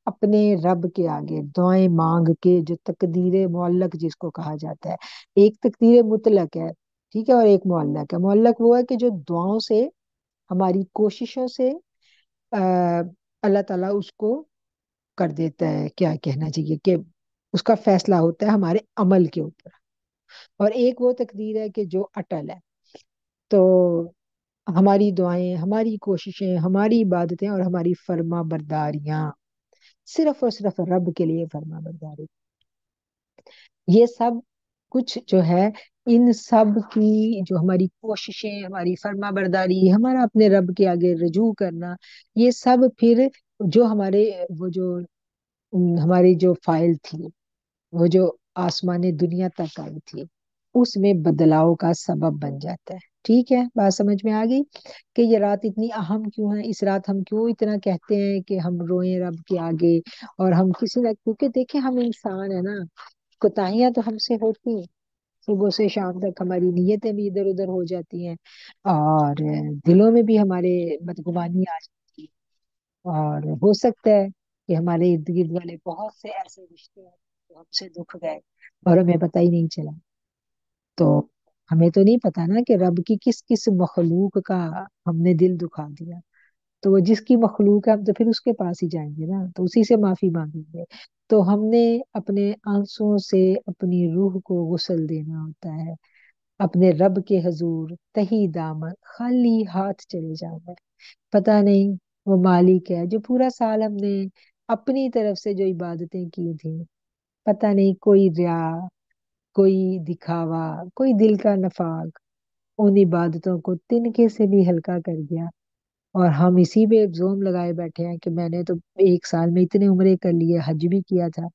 अपने रब के आगे दुआएं मांग के जो तकदीर मोलक जिसको कहा जाता है एक तकदीर मुतलक है ठीक है और एक मोलक है मोलक वो है कि जो दुआओं से हमारी कोशिशों से अल्लाह ताला उसको कर देता है क्या कहना चाहिए कि उसका फैसला होता है हमारे अमल के ऊपर और एक वो तकदीर है कि जो अटल है तो हमारी दुआएं हमारी कोशिशें हमारी इबादतें और हमारी फर्मा बरदारियां सिर्फ और सिर्फ रब के लिए फर्मा बरदारी ये सब कुछ जो है इन सब की जो हमारी कोशिशें हमारी फर्मा बरदारी हमारा अपने रब के आगे रजू करना ये सब फिर जो हमारे वो जो हमारी जो फाइल थी वो जो आसमान दुनिया तक आई थी उसमें बदलाव का सबब बन जाता है ठीक है बात समझ में आ गई कि ये रात इतनी अहम क्यों है इस रात हम क्यों इतना कहते हैं कि हम रोएं रब के आगे और हम किसी ना क्योंकि देखे हम इंसान है ना कोताहियां तो हमसे होती हैं सुबह से शाम तक हमारी नीयतें भी इधर उधर हो जाती हैं और दिलों में भी हमारे बदगुमानी आ जाती है और हो सकता है कि हमारे इर्द गिर्द वाले बहुत से ऐसे रिश्ते हैं जो हमसे दुख गए और हमें पता ही नहीं चला तो हमें तो नहीं पता ना कि रब की किस किस मखलूक का हमने दिल दुखा दिया तो वो जिसकी मखलूक है हम तो फिर उसके पास ही जाएंगे ना तो उसी से माफी मांगेंगे तो हमने अपने आंसुओं से अपनी रूह को गुसल देना होता है अपने रब के हजूर तही दामन खाली हाथ चले जाना पता नहीं वो मालिक है जो पूरा साल हमने अपनी तरफ से जो इबादतें की थी पता नहीं कोई रिया कोई दिखावा कोई दिल का नफाक उन इबादतों को तिनके से भी हल्का कर दिया और हम इसी पे जोम लगाए बैठे हैं कि मैंने तो एक साल में इतने उम्रे कर लिए हज भी किया था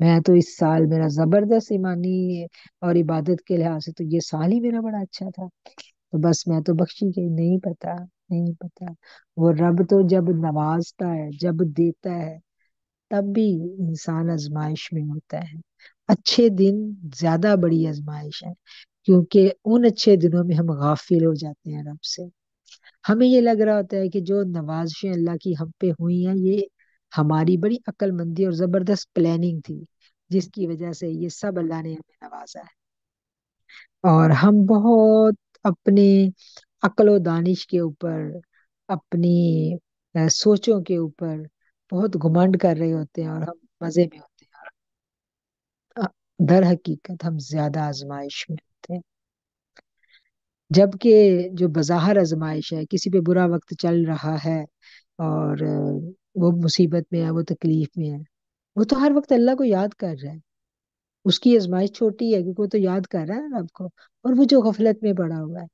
मैं तो इस साल मेरा जबरदस्त ईमानी और इबादत के लिहाज से तो ये साल ही मेरा बड़ा अच्छा था तो बस मैं तो बख्शी गई नहीं पता नहीं पता वो रब तो जब नवाजता है जब देता है तब भी इंसान आजमाइश में होता है अच्छे दिन ज्यादा बड़ी आजमाइश है क्योंकि उन अच्छे दिनों में हम गाफिल हो जाते हैं रब से हमें ये लग रहा होता है कि जो नवाजिशें अल्लाह की हम पे हुई हैं ये हमारी बड़ी अक्लमंदी और जबरदस्त प्लानिंग थी जिसकी वजह से ये सब अल्लाह ने हमें नवाजा है और हम बहुत अपने अक्ल दानिश के ऊपर अपनी सोचों के ऊपर बहुत घुमंड कर रहे होते हैं और हम मजे में होते हैं दर हकीकत हम ज्यादा आजमाइश में होते हैं जबकि जो बज़ाहर आजमाइश है किसी पे बुरा वक्त चल रहा है और वो मुसीबत में है वो तकलीफ में है वो तो हर वक्त अल्लाह को याद कर रहा है उसकी आजमाइश छोटी है क्योंकि वो तो याद कर रहा है रब को और वो जो गफलत में पड़ा हुआ है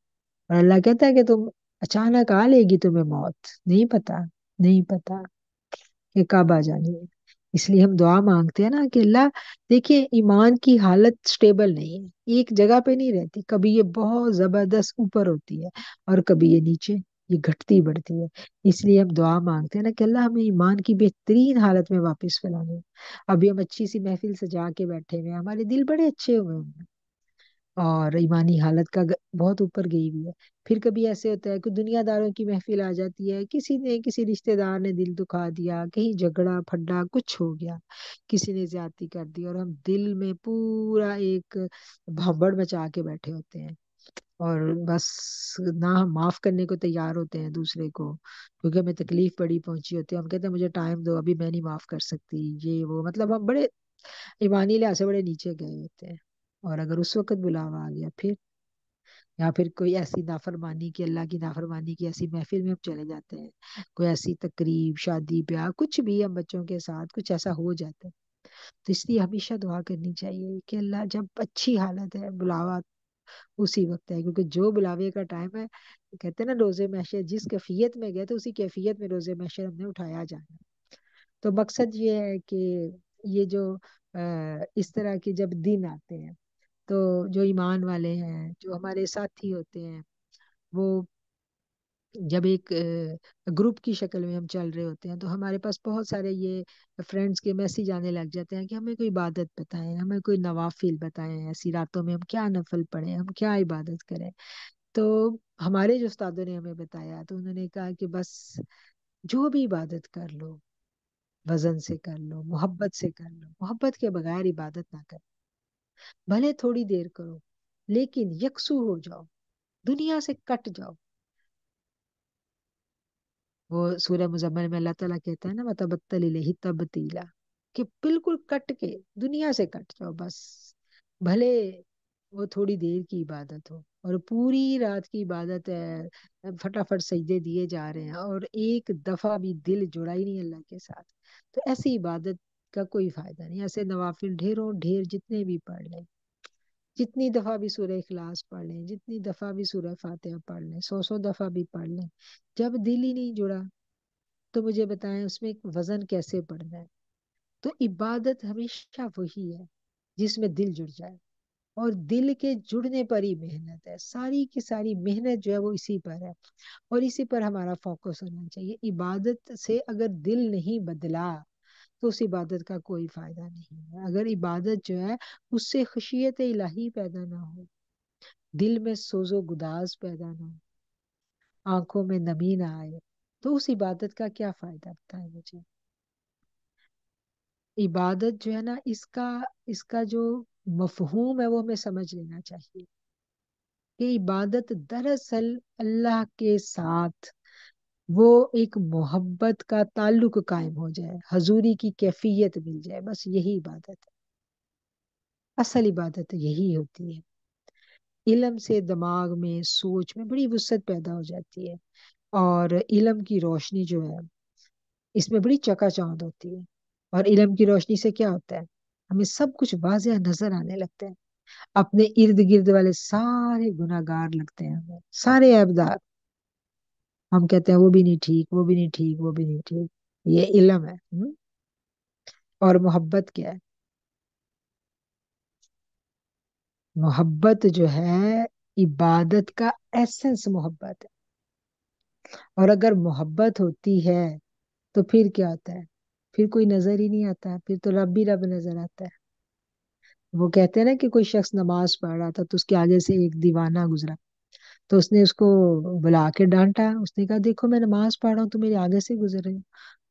और अल्लाह कहता है कि तुम अचानक आ लेगी तुम्हें मौत नहीं पता नहीं पता कि कब आ जानी है इसलिए हम दुआ मांगते हैं ना कि अल्लाह देखिए ईमान की हालत स्टेबल नहीं है एक जगह पे नहीं रहती कभी ये बहुत जबरदस्त ऊपर होती है और कभी ये नीचे ये घटती बढ़ती है इसलिए हम दुआ मांगते हैं ना कि अल्लाह हमें ईमान की बेहतरीन हालत में वापस फैलाने अभी हम अच्छी सी महफिल सजा के बैठे हुए हैं हमारे दिल बड़े अच्छे हुए हैं और ईमानी हालत का बहुत ऊपर गई हुई है फिर कभी ऐसे होता है कि दुनियादारों की महफिल आ जाती है किसी ने किसी रिश्तेदार ने दिल दुखा दिया कहीं झगड़ा फड्डा कुछ हो गया किसी ने ज्यादती कर दी और हम दिल में पूरा एक भांबड़ मचा के बैठे होते हैं और बस ना हम माफ करने को तैयार होते हैं दूसरे को क्योंकि हमें तकलीफ बड़ी पहुंची होती है हम कहते हैं मुझे टाइम दो अभी मैं नहीं माफ कर सकती ये वो मतलब हम बड़े ईमानी लिहाज से बड़े नीचे गए होते हैं और अगर उस वक्त बुलावा आ गया फिर या फिर कोई ऐसी नाफरमानी की अल्लाह की नाफरमानी की ऐसी महफिल में हम चले जाते हैं कोई ऐसी तकरीब शादी ब्याह कुछ भी हम बच्चों के साथ कुछ ऐसा हो जाता है तो इसलिए हमेशा दुआ करनी चाहिए कि अल्लाह जब अच्छी हालत है बुलावा उसी वक्त है क्योंकि जो बुलावे का टाइम है कहते हैं ना रोज़े मैशर जिस कैफियत में गए तो उसी कैफियत में रोज़े मैशर हमने उठाया जाना तो मकसद ये है कि ये जो इस तरह के जब दिन आते हैं तो जो ईमान वाले हैं जो हमारे साथी होते हैं वो जब एक ग्रुप की शक्ल में हम चल रहे होते हैं तो हमारे पास बहुत सारे ये फ्रेंड्स के मैसेज आने लग जाते हैं कि हमें कोई इबादत बताएं हमें कोई नवाफिल बताएं ऐसी रातों में हम क्या नफल पढ़ें हम क्या इबादत करें तो हमारे जो उस्तादों ने हमें बताया तो उन्होंने कहा कि बस जो भी इबादत कर लो वजन से कर लो मोहब्बत से कर लो मोहब्बत के बगैर इबादत ना करो भले थोड़ी देर करो लेकिन यकसू हो जाओ दुनिया से कट जाओ वो सूर्य मुजम्मल में अल्लाह ताला कहता है ना मतबत्तली तबतीला कि बिल्कुल कट के दुनिया से कट जाओ बस भले वो थोड़ी देर की इबादत हो और पूरी रात की इबादत है फटाफट सजदे दिए जा रहे हैं और एक दफा भी दिल जुड़ा ही नहीं अल्लाह के साथ तो ऐसी इबादत का कोई फायदा नहीं ऐसे नवाफिल ढेरों ढेर जितने भी पढ़ लें जितनी दफ़ा भी सूर्य इखलास पढ़ लें जितनी दफ़ा भी सूर्य फातिहा पढ़ लें सौ सौ दफ़ा भी पढ़ लें जब दिल ही नहीं जुड़ा तो मुझे बताएं उसमें वज़न कैसे पड़ना है तो इबादत हमेशा वही है जिसमें दिल जुड़ जाए और दिल के जुड़ने पर ही मेहनत है सारी की सारी मेहनत जो है वो इसी पर है और इसी पर हमारा फोकस होना चाहिए इबादत से अगर दिल नहीं बदला तो उस इबादत का कोई फ़ायदा नहीं है अगर इबादत जो है उससे खुशियत इलाही पैदा ना हो दिल में सोजो गुदाज पैदा ना हो आंखों में नमी ना आए तो उस इबादत का क्या फ़ायदा बताए मुझे इबादत जो है ना इसका इसका जो मफहूम है वो हमें समझ लेना चाहिए कि इबादत दरअसल अल्लाह के साथ वो एक मोहब्बत का ताल्लुक कायम हो जाए हजूरी की कैफियत मिल जाए बस यही इबादत है असल इबादत यही होती है इलम से दिमाग में सोच में बड़ी वसत पैदा हो जाती है और इलम की रोशनी जो है इसमें बड़ी चकाचौंध होती है और इलम की रोशनी से क्या होता है हमें सब कुछ वाजिया नजर आने लगता है अपने इर्द गिर्द वाले सारे गुनागार लगते हैं हमें सारे ऐबदार हम कहते हैं वो भी नहीं ठीक वो भी नहीं ठीक वो भी नहीं ठीक ये इलम है हम्म। और मोहब्बत क्या है मोहब्बत जो है इबादत का एसेंस मोहब्बत है और अगर मोहब्बत होती है तो फिर क्या होता है फिर कोई नजर ही नहीं आता है फिर तो रब ही रब नजर आता है वो कहते हैं ना कि कोई शख्स नमाज पढ़ रहा था तो उसके आगे से एक दीवाना गुजरा तो उसने उसको बुला के डांटा उसने कहा देखो मैं नमाज पढ़ रहा हूँ तो मेरे आगे से गुजर रहे हो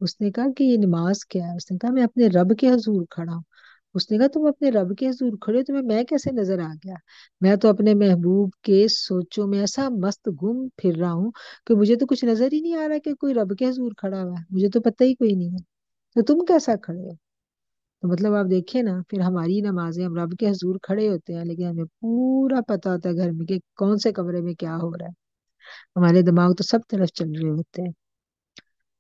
उसने कहा कि ये नमाज क्या है उसने कहा मैं अपने रब के हजूर खड़ा हूँ उसने कहा तुम अपने रब के हजूर खड़े हो तुम्हें मैं कैसे नजर आ गया मैं तो अपने महबूब के सोचो में ऐसा मस्त घूम फिर रहा हूँ कि मुझे तो कुछ नजर ही नहीं आ रहा कि कोई रब के हजूर खड़ा हुआ है मुझे तो पता ही कोई नहीं है तो तुम कैसा खड़े हो तो मतलब आप देखिए ना फिर हमारी नमाजें हम रब के हजूर खड़े होते हैं लेकिन हमें पूरा पता होता है घर में कि कौन से कमरे में क्या हो रहा है हमारे दिमाग तो सब तरफ चल रहे होते हैं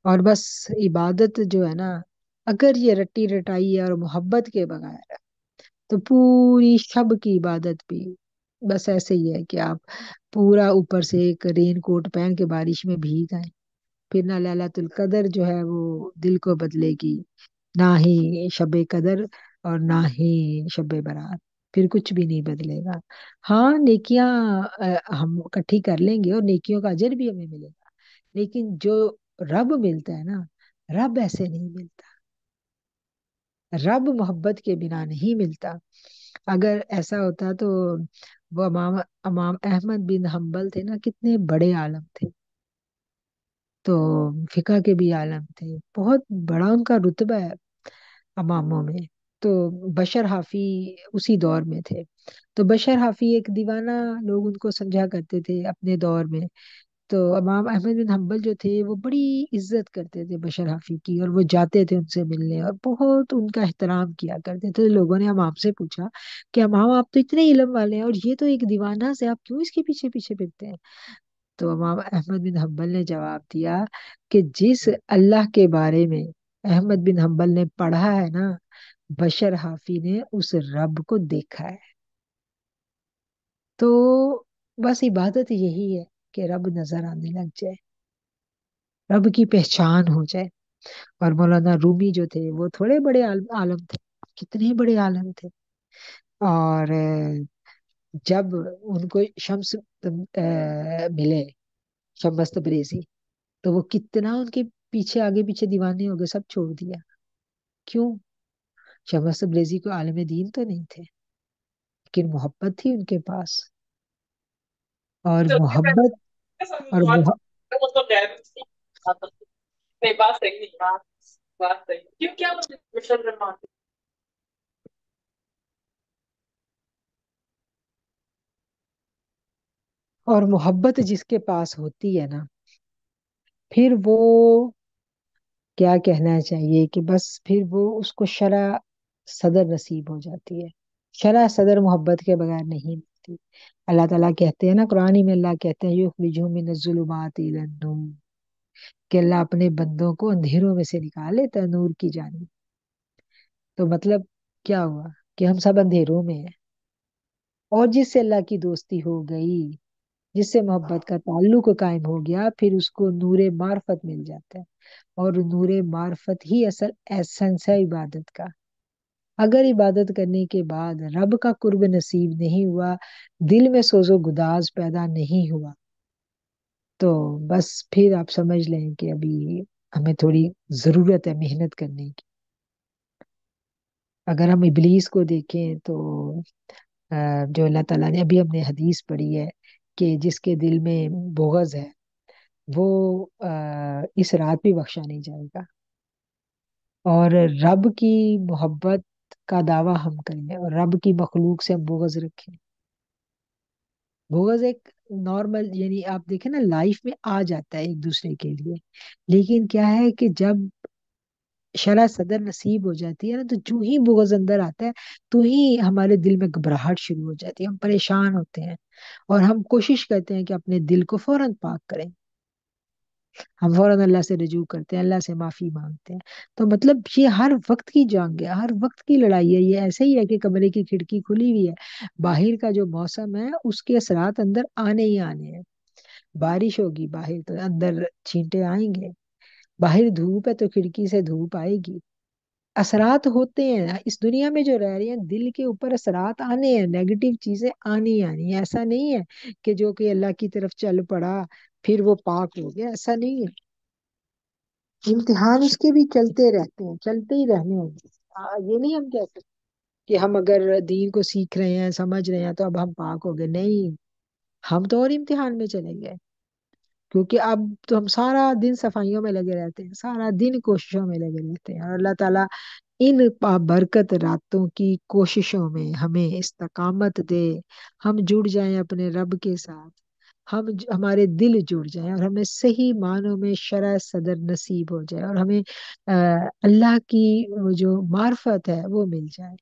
और बस इबादत जो है ना अगर ये रट्टी रटाई और मोहब्बत के बगैर तो पूरी शब की इबादत भी बस ऐसे ही है कि आप पूरा ऊपर से एक रेन कोट पहन के बारिश में भीग आए फिर ना लैला कदर जो है वो दिल को बदलेगी ना ही शब कदर और ना ही शब बरात फिर कुछ भी नहीं बदलेगा हाँ नेकियां हम इकट्ठी कर लेंगे और नेकियों का अजर भी हमें मिलेगा लेकिन जो रब मिलता है ना रब ऐसे नहीं मिलता रब मोहब्बत के बिना नहीं मिलता अगर ऐसा होता तो वो अमाम अमाम अहमद बिन हम्बल थे ना कितने बड़े आलम थे तो फिका के भी आलम थे बहुत बड़ा उनका रुतबा है अमामों में तो बशर हाफी उसी दौर में थे तो बशर हाफी एक दीवाना लोग उनको समझा करते थे अपने दौर में तो अमाम अहमद बिन हम्बल जो थे वो बड़ी इज्जत करते थे बशर हाफी की और वो जाते थे उनसे मिलने और बहुत उनका एहतराम किया करते थे लोगों ने अमाम से पूछा कि अमाम आप तो इतने इलम वाले हैं और ये तो एक दीवाना से आप क्यों इसके पीछे पीछे फिरते हैं तो अमाम अहमद बिन हम्बल ने जवाब दिया कि जिस अल्लाह के बारे में अहमद बिन हम्बल ने पढ़ा है ना बशर हाफी ने उस रब को देखा है तो बस इबादत यही है कि रब नजर आने लग जाए रब की पहचान हो जाए और मौलाना रूमी जो थे वो थोड़े बड़े आल, आलम थे कितने बड़े आलम थे और जब उनको शम्स मिले शम्स तबरेजी तो वो कितना उनकी पीछे आगे पीछे दीवाने हो गए सब छोड़ दिया क्यों शमस ब्लेजी को आलम दीन तो नहीं थे लेकिन मोहब्बत थी उनके पास और तो मोहब्बत और तो और मोहब्बत जिसके पास होती है ना फिर वो क्या कहना चाहिए कि बस फिर वो उसको शरा सदर नसीब हो जाती है शरा सदर मोहब्बत के बगैर नहीं मिलती अल्लाह ताला कहते हैं ना कुरानी में अल्लाह कहते हैं युखिजू मिनजुलुमात नूर कि अल्लाह अपने बंदों को अंधेरों में से निकाले लेता नूर की जानी तो मतलब क्या हुआ कि हम सब अंधेरों में हैं और जिससे अल्लाह की दोस्ती हो गई जिससे मोहब्बत का ताल्लुक कायम हो गया फिर उसको नूर मार्फत मिल जाता है और नूर मार्फत ही असल एसेंस है इबादत का अगर इबादत करने के बाद रब का कुर्ब नसीब नहीं हुआ दिल में सोजो गुदाज पैदा नहीं हुआ तो बस फिर आप समझ लें कि अभी हमें थोड़ी ज़रूरत है मेहनत करने की अगर हम इबलीस को देखें तो जो अल्लाह ताला ने अभी हमने हदीस पढ़ी है कि जिसके दिल में बोगज है वो इस रात भी बख्शा नहीं जाएगा और रब की मोहब्बत का दावा हम करें और रब की मखलूक से हम बोगज रखें बोगज एक नॉर्मल यानी आप देखें ना लाइफ में आ जाता है एक दूसरे के लिए लेकिन क्या है कि जब शरा सदर नसीब हो जाती है ना तो जो ही बुगज अंदर आता है तो ही हमारे दिल में घबराहट शुरू हो जाती है हम परेशान होते हैं और हम कोशिश करते हैं कि अपने दिल को फौरन पाक करें हम फौरन अल्लाह से रजू करते हैं अल्लाह से माफ़ी मांगते हैं तो मतलब ये हर वक्त की जंग है हर वक्त की लड़ाई है ये ऐसे ही है कि कमरे की खिड़की खुली हुई है बाहर का जो मौसम है उसके असरात अंदर आने ही आने हैं बारिश होगी बाहर तो अंदर छींटे आएंगे बाहर धूप है तो खिड़की से धूप आएगी असरात होते हैं इस दुनिया में जो रह रहे हैं दिल के ऊपर असरात आने हैं नेगेटिव चीजें आनी आनी है ऐसा नहीं है कि जो कि अल्लाह की तरफ चल पड़ा फिर वो पाक हो गया ऐसा नहीं है इम्तिहान उसके भी चलते रहते हैं चलते ही रहने होंगे हाँ, ये नहीं हम कह सकते कि हम अगर दीन को सीख रहे हैं समझ रहे हैं तो अब हम पाक हो गए नहीं हम तो और इम्तिहान में चले गए क्योंकि अब तो हम सारा दिन सफाइयों में लगे रहते हैं सारा दिन कोशिशों में लगे रहते हैं और अल्लाह ताला इन बरकत रातों की कोशिशों में हमें इस्तकामत दे हम जुड़ जाएं अपने रब के साथ हम हमारे दिल जुड़ जाए और हमें सही मानों में शरा सदर नसीब हो जाए और हमें अल्लाह की जो मार्फत है वो मिल जाए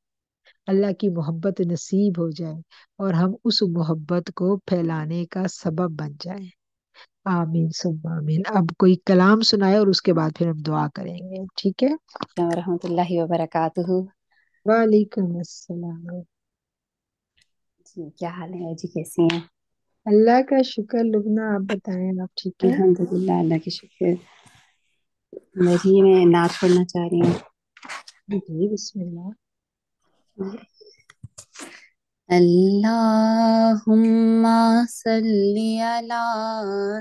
अल्लाह की मोहब्बत नसीब हो जाए और हम उस मोहब्बत को फैलाने का सबब बन जाए आमीन सुब्बा आमीन अब कोई कलाम सुनाए और उसके बाद फिर हम दुआ करेंगे ठीक है रहमतुल्लाहि व बरकातुहू वालेकुम अस्सलाम जी क्या हाल है जी कैसी हैं अल्लाह का शुक्र लुबना आप बताएं आप ठीक हैं अल्हम्दुलिल्लाह अल्लाह के शुक्र मैं जी मैं नाच पढ़ना चाह रही हूँ जी बिस्मिल्लाह اللهم صل على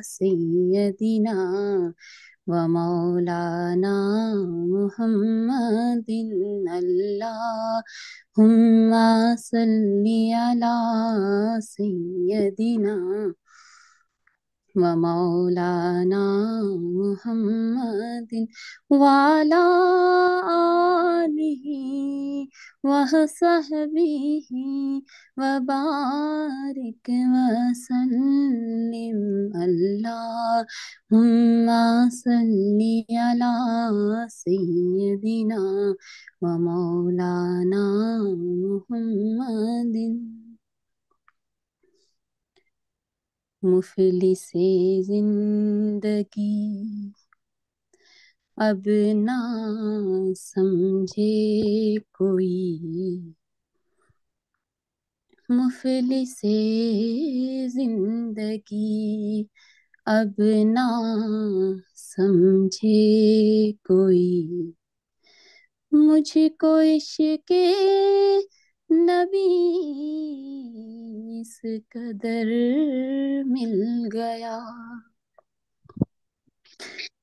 سيدنا ومولانا محمد اللهم صل على سيدنا ومولانا محمد وعلى آل وصحبه وبارك وسلم اللهم صل على سيدنا ومولانا محمد मुफली से जिंदगी अब ना समझे कोई मुफल से जिंदगी अब ना समझे कोई मुझको इश्के नबी इस कदर मिल गया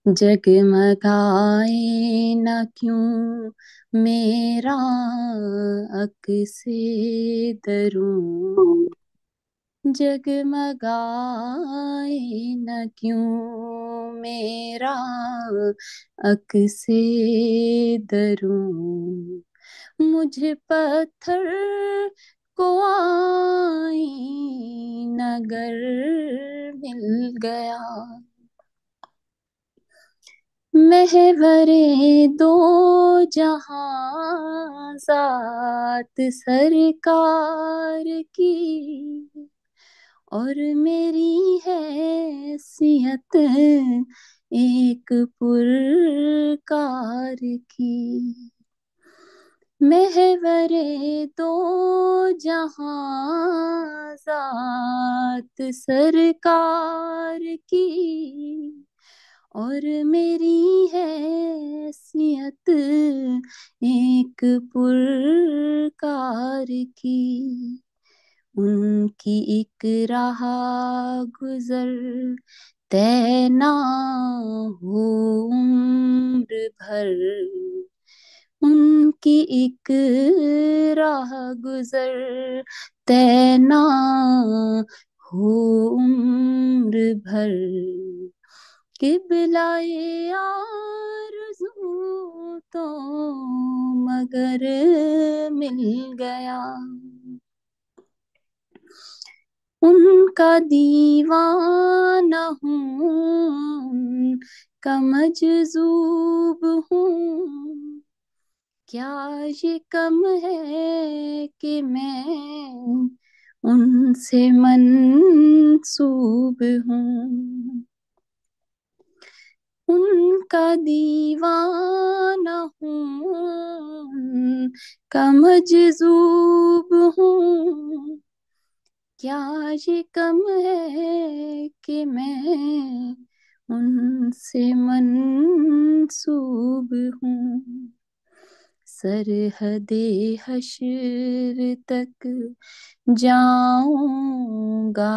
जगमगाए न क्यों मेरा अक से दरू जगमगाए न क्यों मेरा अक से दरू मुझे पत्थर को आई नगर मिल गया महवरे दो जहां सात सरकार की और मेरी सियत एक पुरकार की महवरे दो जहां सात सरकार की और मेरी है एक पुरकार की उनकी एक राह गुजर तैना हो उम्र भर उनकी एक राह गुजर तैना हो उम्र भर कि बिलाए आरज़ू तो मगर मिल गया उनका दीवाना हूँ कमजूब हूँ क्या ये कम है कि मैं उनसे मनसूब हूँ उनका दीवाना हूँ कमजूब हूँ क्या ये कम है कि मैं उनसे मनसूब हूँ सरहदे हशर तक जाऊंगा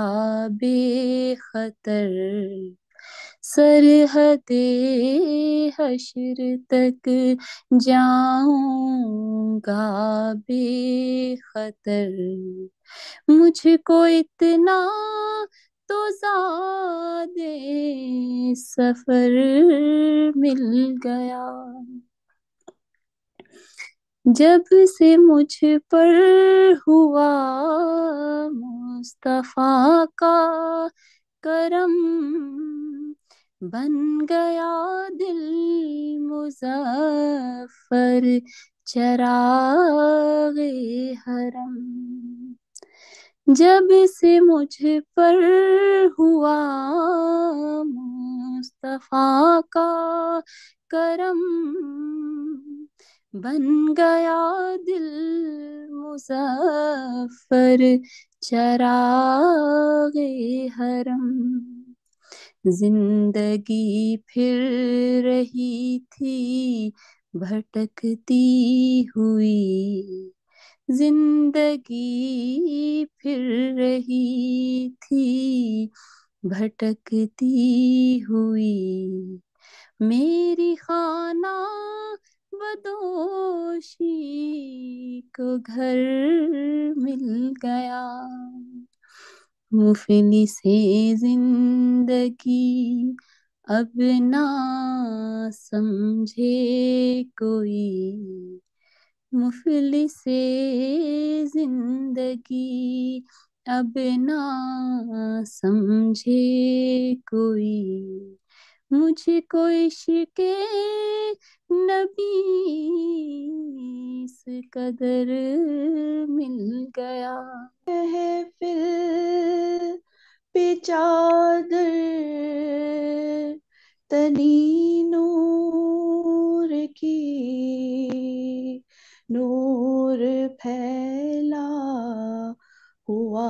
बेखतर सरहदे हशर तक जाऊंगा बेखतर मुझको इतना तो ज़ादे सफर मिल गया जब से मुझ पर हुआ मुस्तफ़ा का करम बन गया दिल मुजफ्फर चराग हरम जब से मुझ पर हुआ मुस्तफा का करम बन गया दिल मुजफ्फर चराग हरम जिंदगी फिर रही थी भटकती हुई जिंदगी फिर रही थी भटकती हुई मेरी खाना बदोशी को घर मिल गया मुफिल से जिंदगी अब ना समझे कोई मुफिल से जिंदगी अब ना समझे कोई मुझको इश्क नबी इस कदर मिल गया है फिर पे चादर तनी नूर की नूर फैला हुआ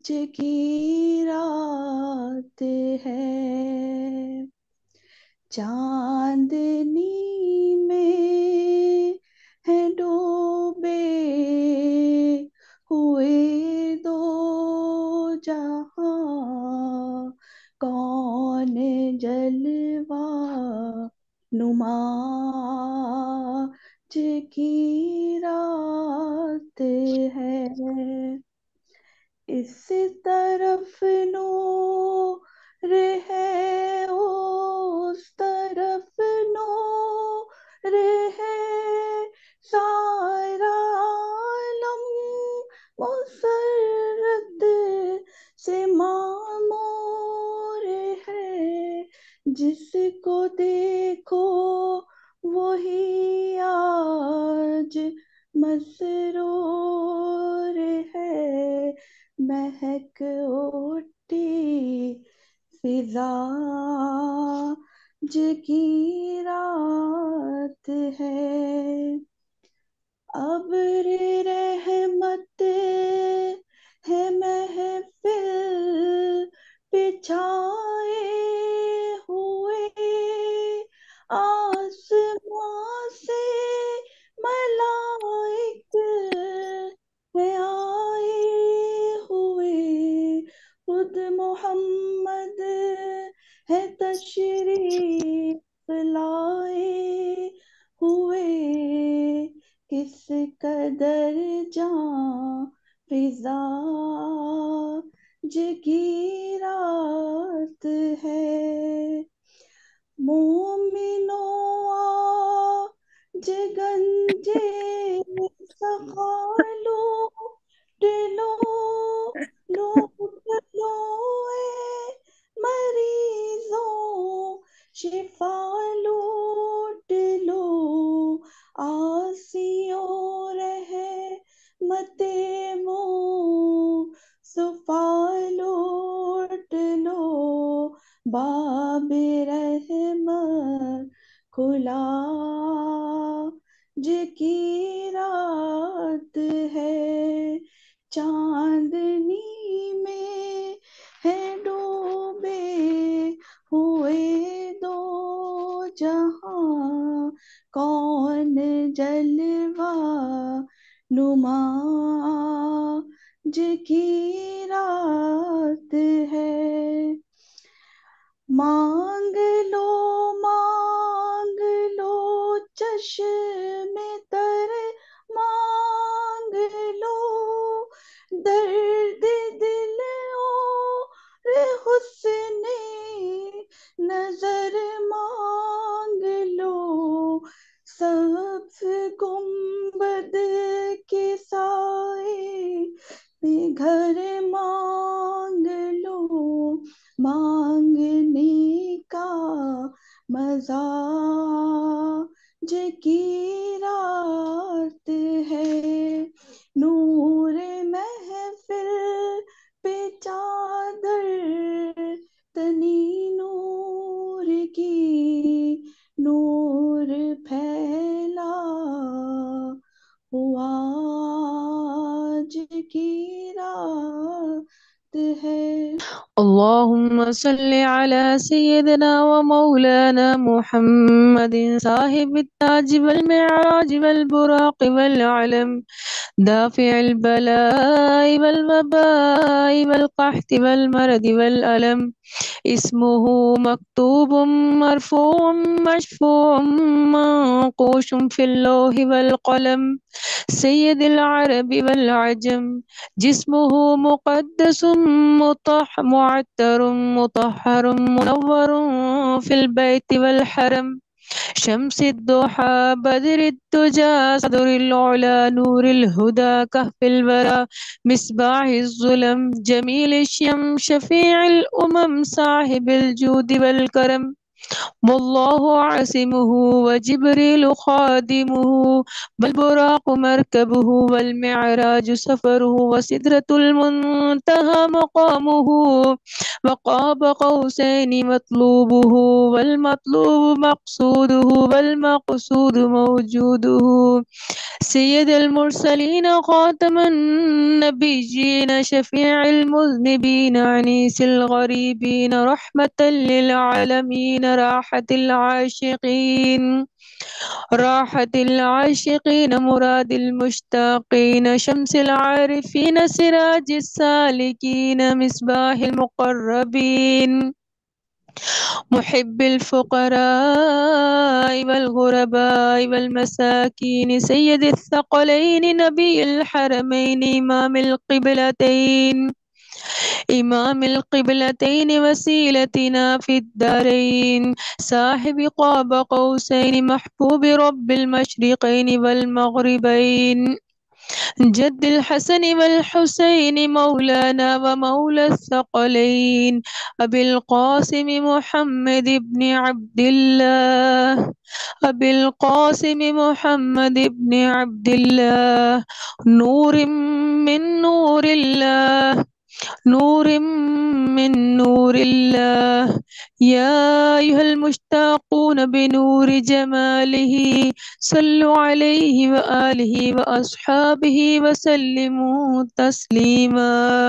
आज की रात है चांदनी में है डूबे हुए दो जहां कौन जलवा नुमा की रात है इस तरफ नो रे है उस तरफ नो रे है सारा आलम मुसरत से रे है जिसको देखो वही आज मसरूर उठी फिजा की रात है अब रहमत है महफिल पिछा बाब रहमत खुला जिकी रात है चांदनी में है डूबे हुए दो जहां कौन जलवा नुमा जिकी रात है मांग लो मांग लो में तर मांग लो दर्द दिल रे हुसने नजर मांग लो सब गुम्बद के साए में घर मांग लो मांगने का मजा की रात है नूर महफिल पे चादर तनी नूर की नूर फैला हुआ आज की रात है اللهم صل على سيدنا ومولانا محمد صاحب التاج والمعراج والبراق والعلم دافع البلاء والوباء والقحط والمرض والألم اسمه مكتوب مرفوع مشفوع منقوش في اللوح والقلم سيد العرب والعجم جسمه مقدس مطح معتر مطهر منور في البيت والحرم شمس الضحى بدر الدجى صدر العلا نور الهدى كهف الورى مصباح الظلم جميل الشم شفيع الأمم صاحب الجود والكرم والله عاصمه وجبريل خادمه والبراق مركبه والمعراج سفره وسدرة المنتهى مقامه وقاب قوسين مطلوبه والمطلوب مقصوده والمقصود موجوده سيد المرسلين خاتم النبيين شفيع المذنبين عنيس الغريبين رحمة للعالمين راحة العاشقين راحة العاشقين مراد المشتاقين شمس العارفين سراج السالكين مصباح المقربين محب الفقراء والغرباء والمساكين سيد الثقلين نبي الحرمين إمام القبلتين إمام القبلتين وسيلتنا في الدارين صاحب قاب قوسين محبوب رب المشرقين والمغربين جد الحسن والحسين مولانا ومولى الثقلين أبي القاسم محمد بن عبد الله أبي القاسم محمد بن عبد الله نور من نور الله نور من نور الله يا أيها المشتاقون بنور جماله صلوا عليه وآله وأصحابه وسلموا تسليما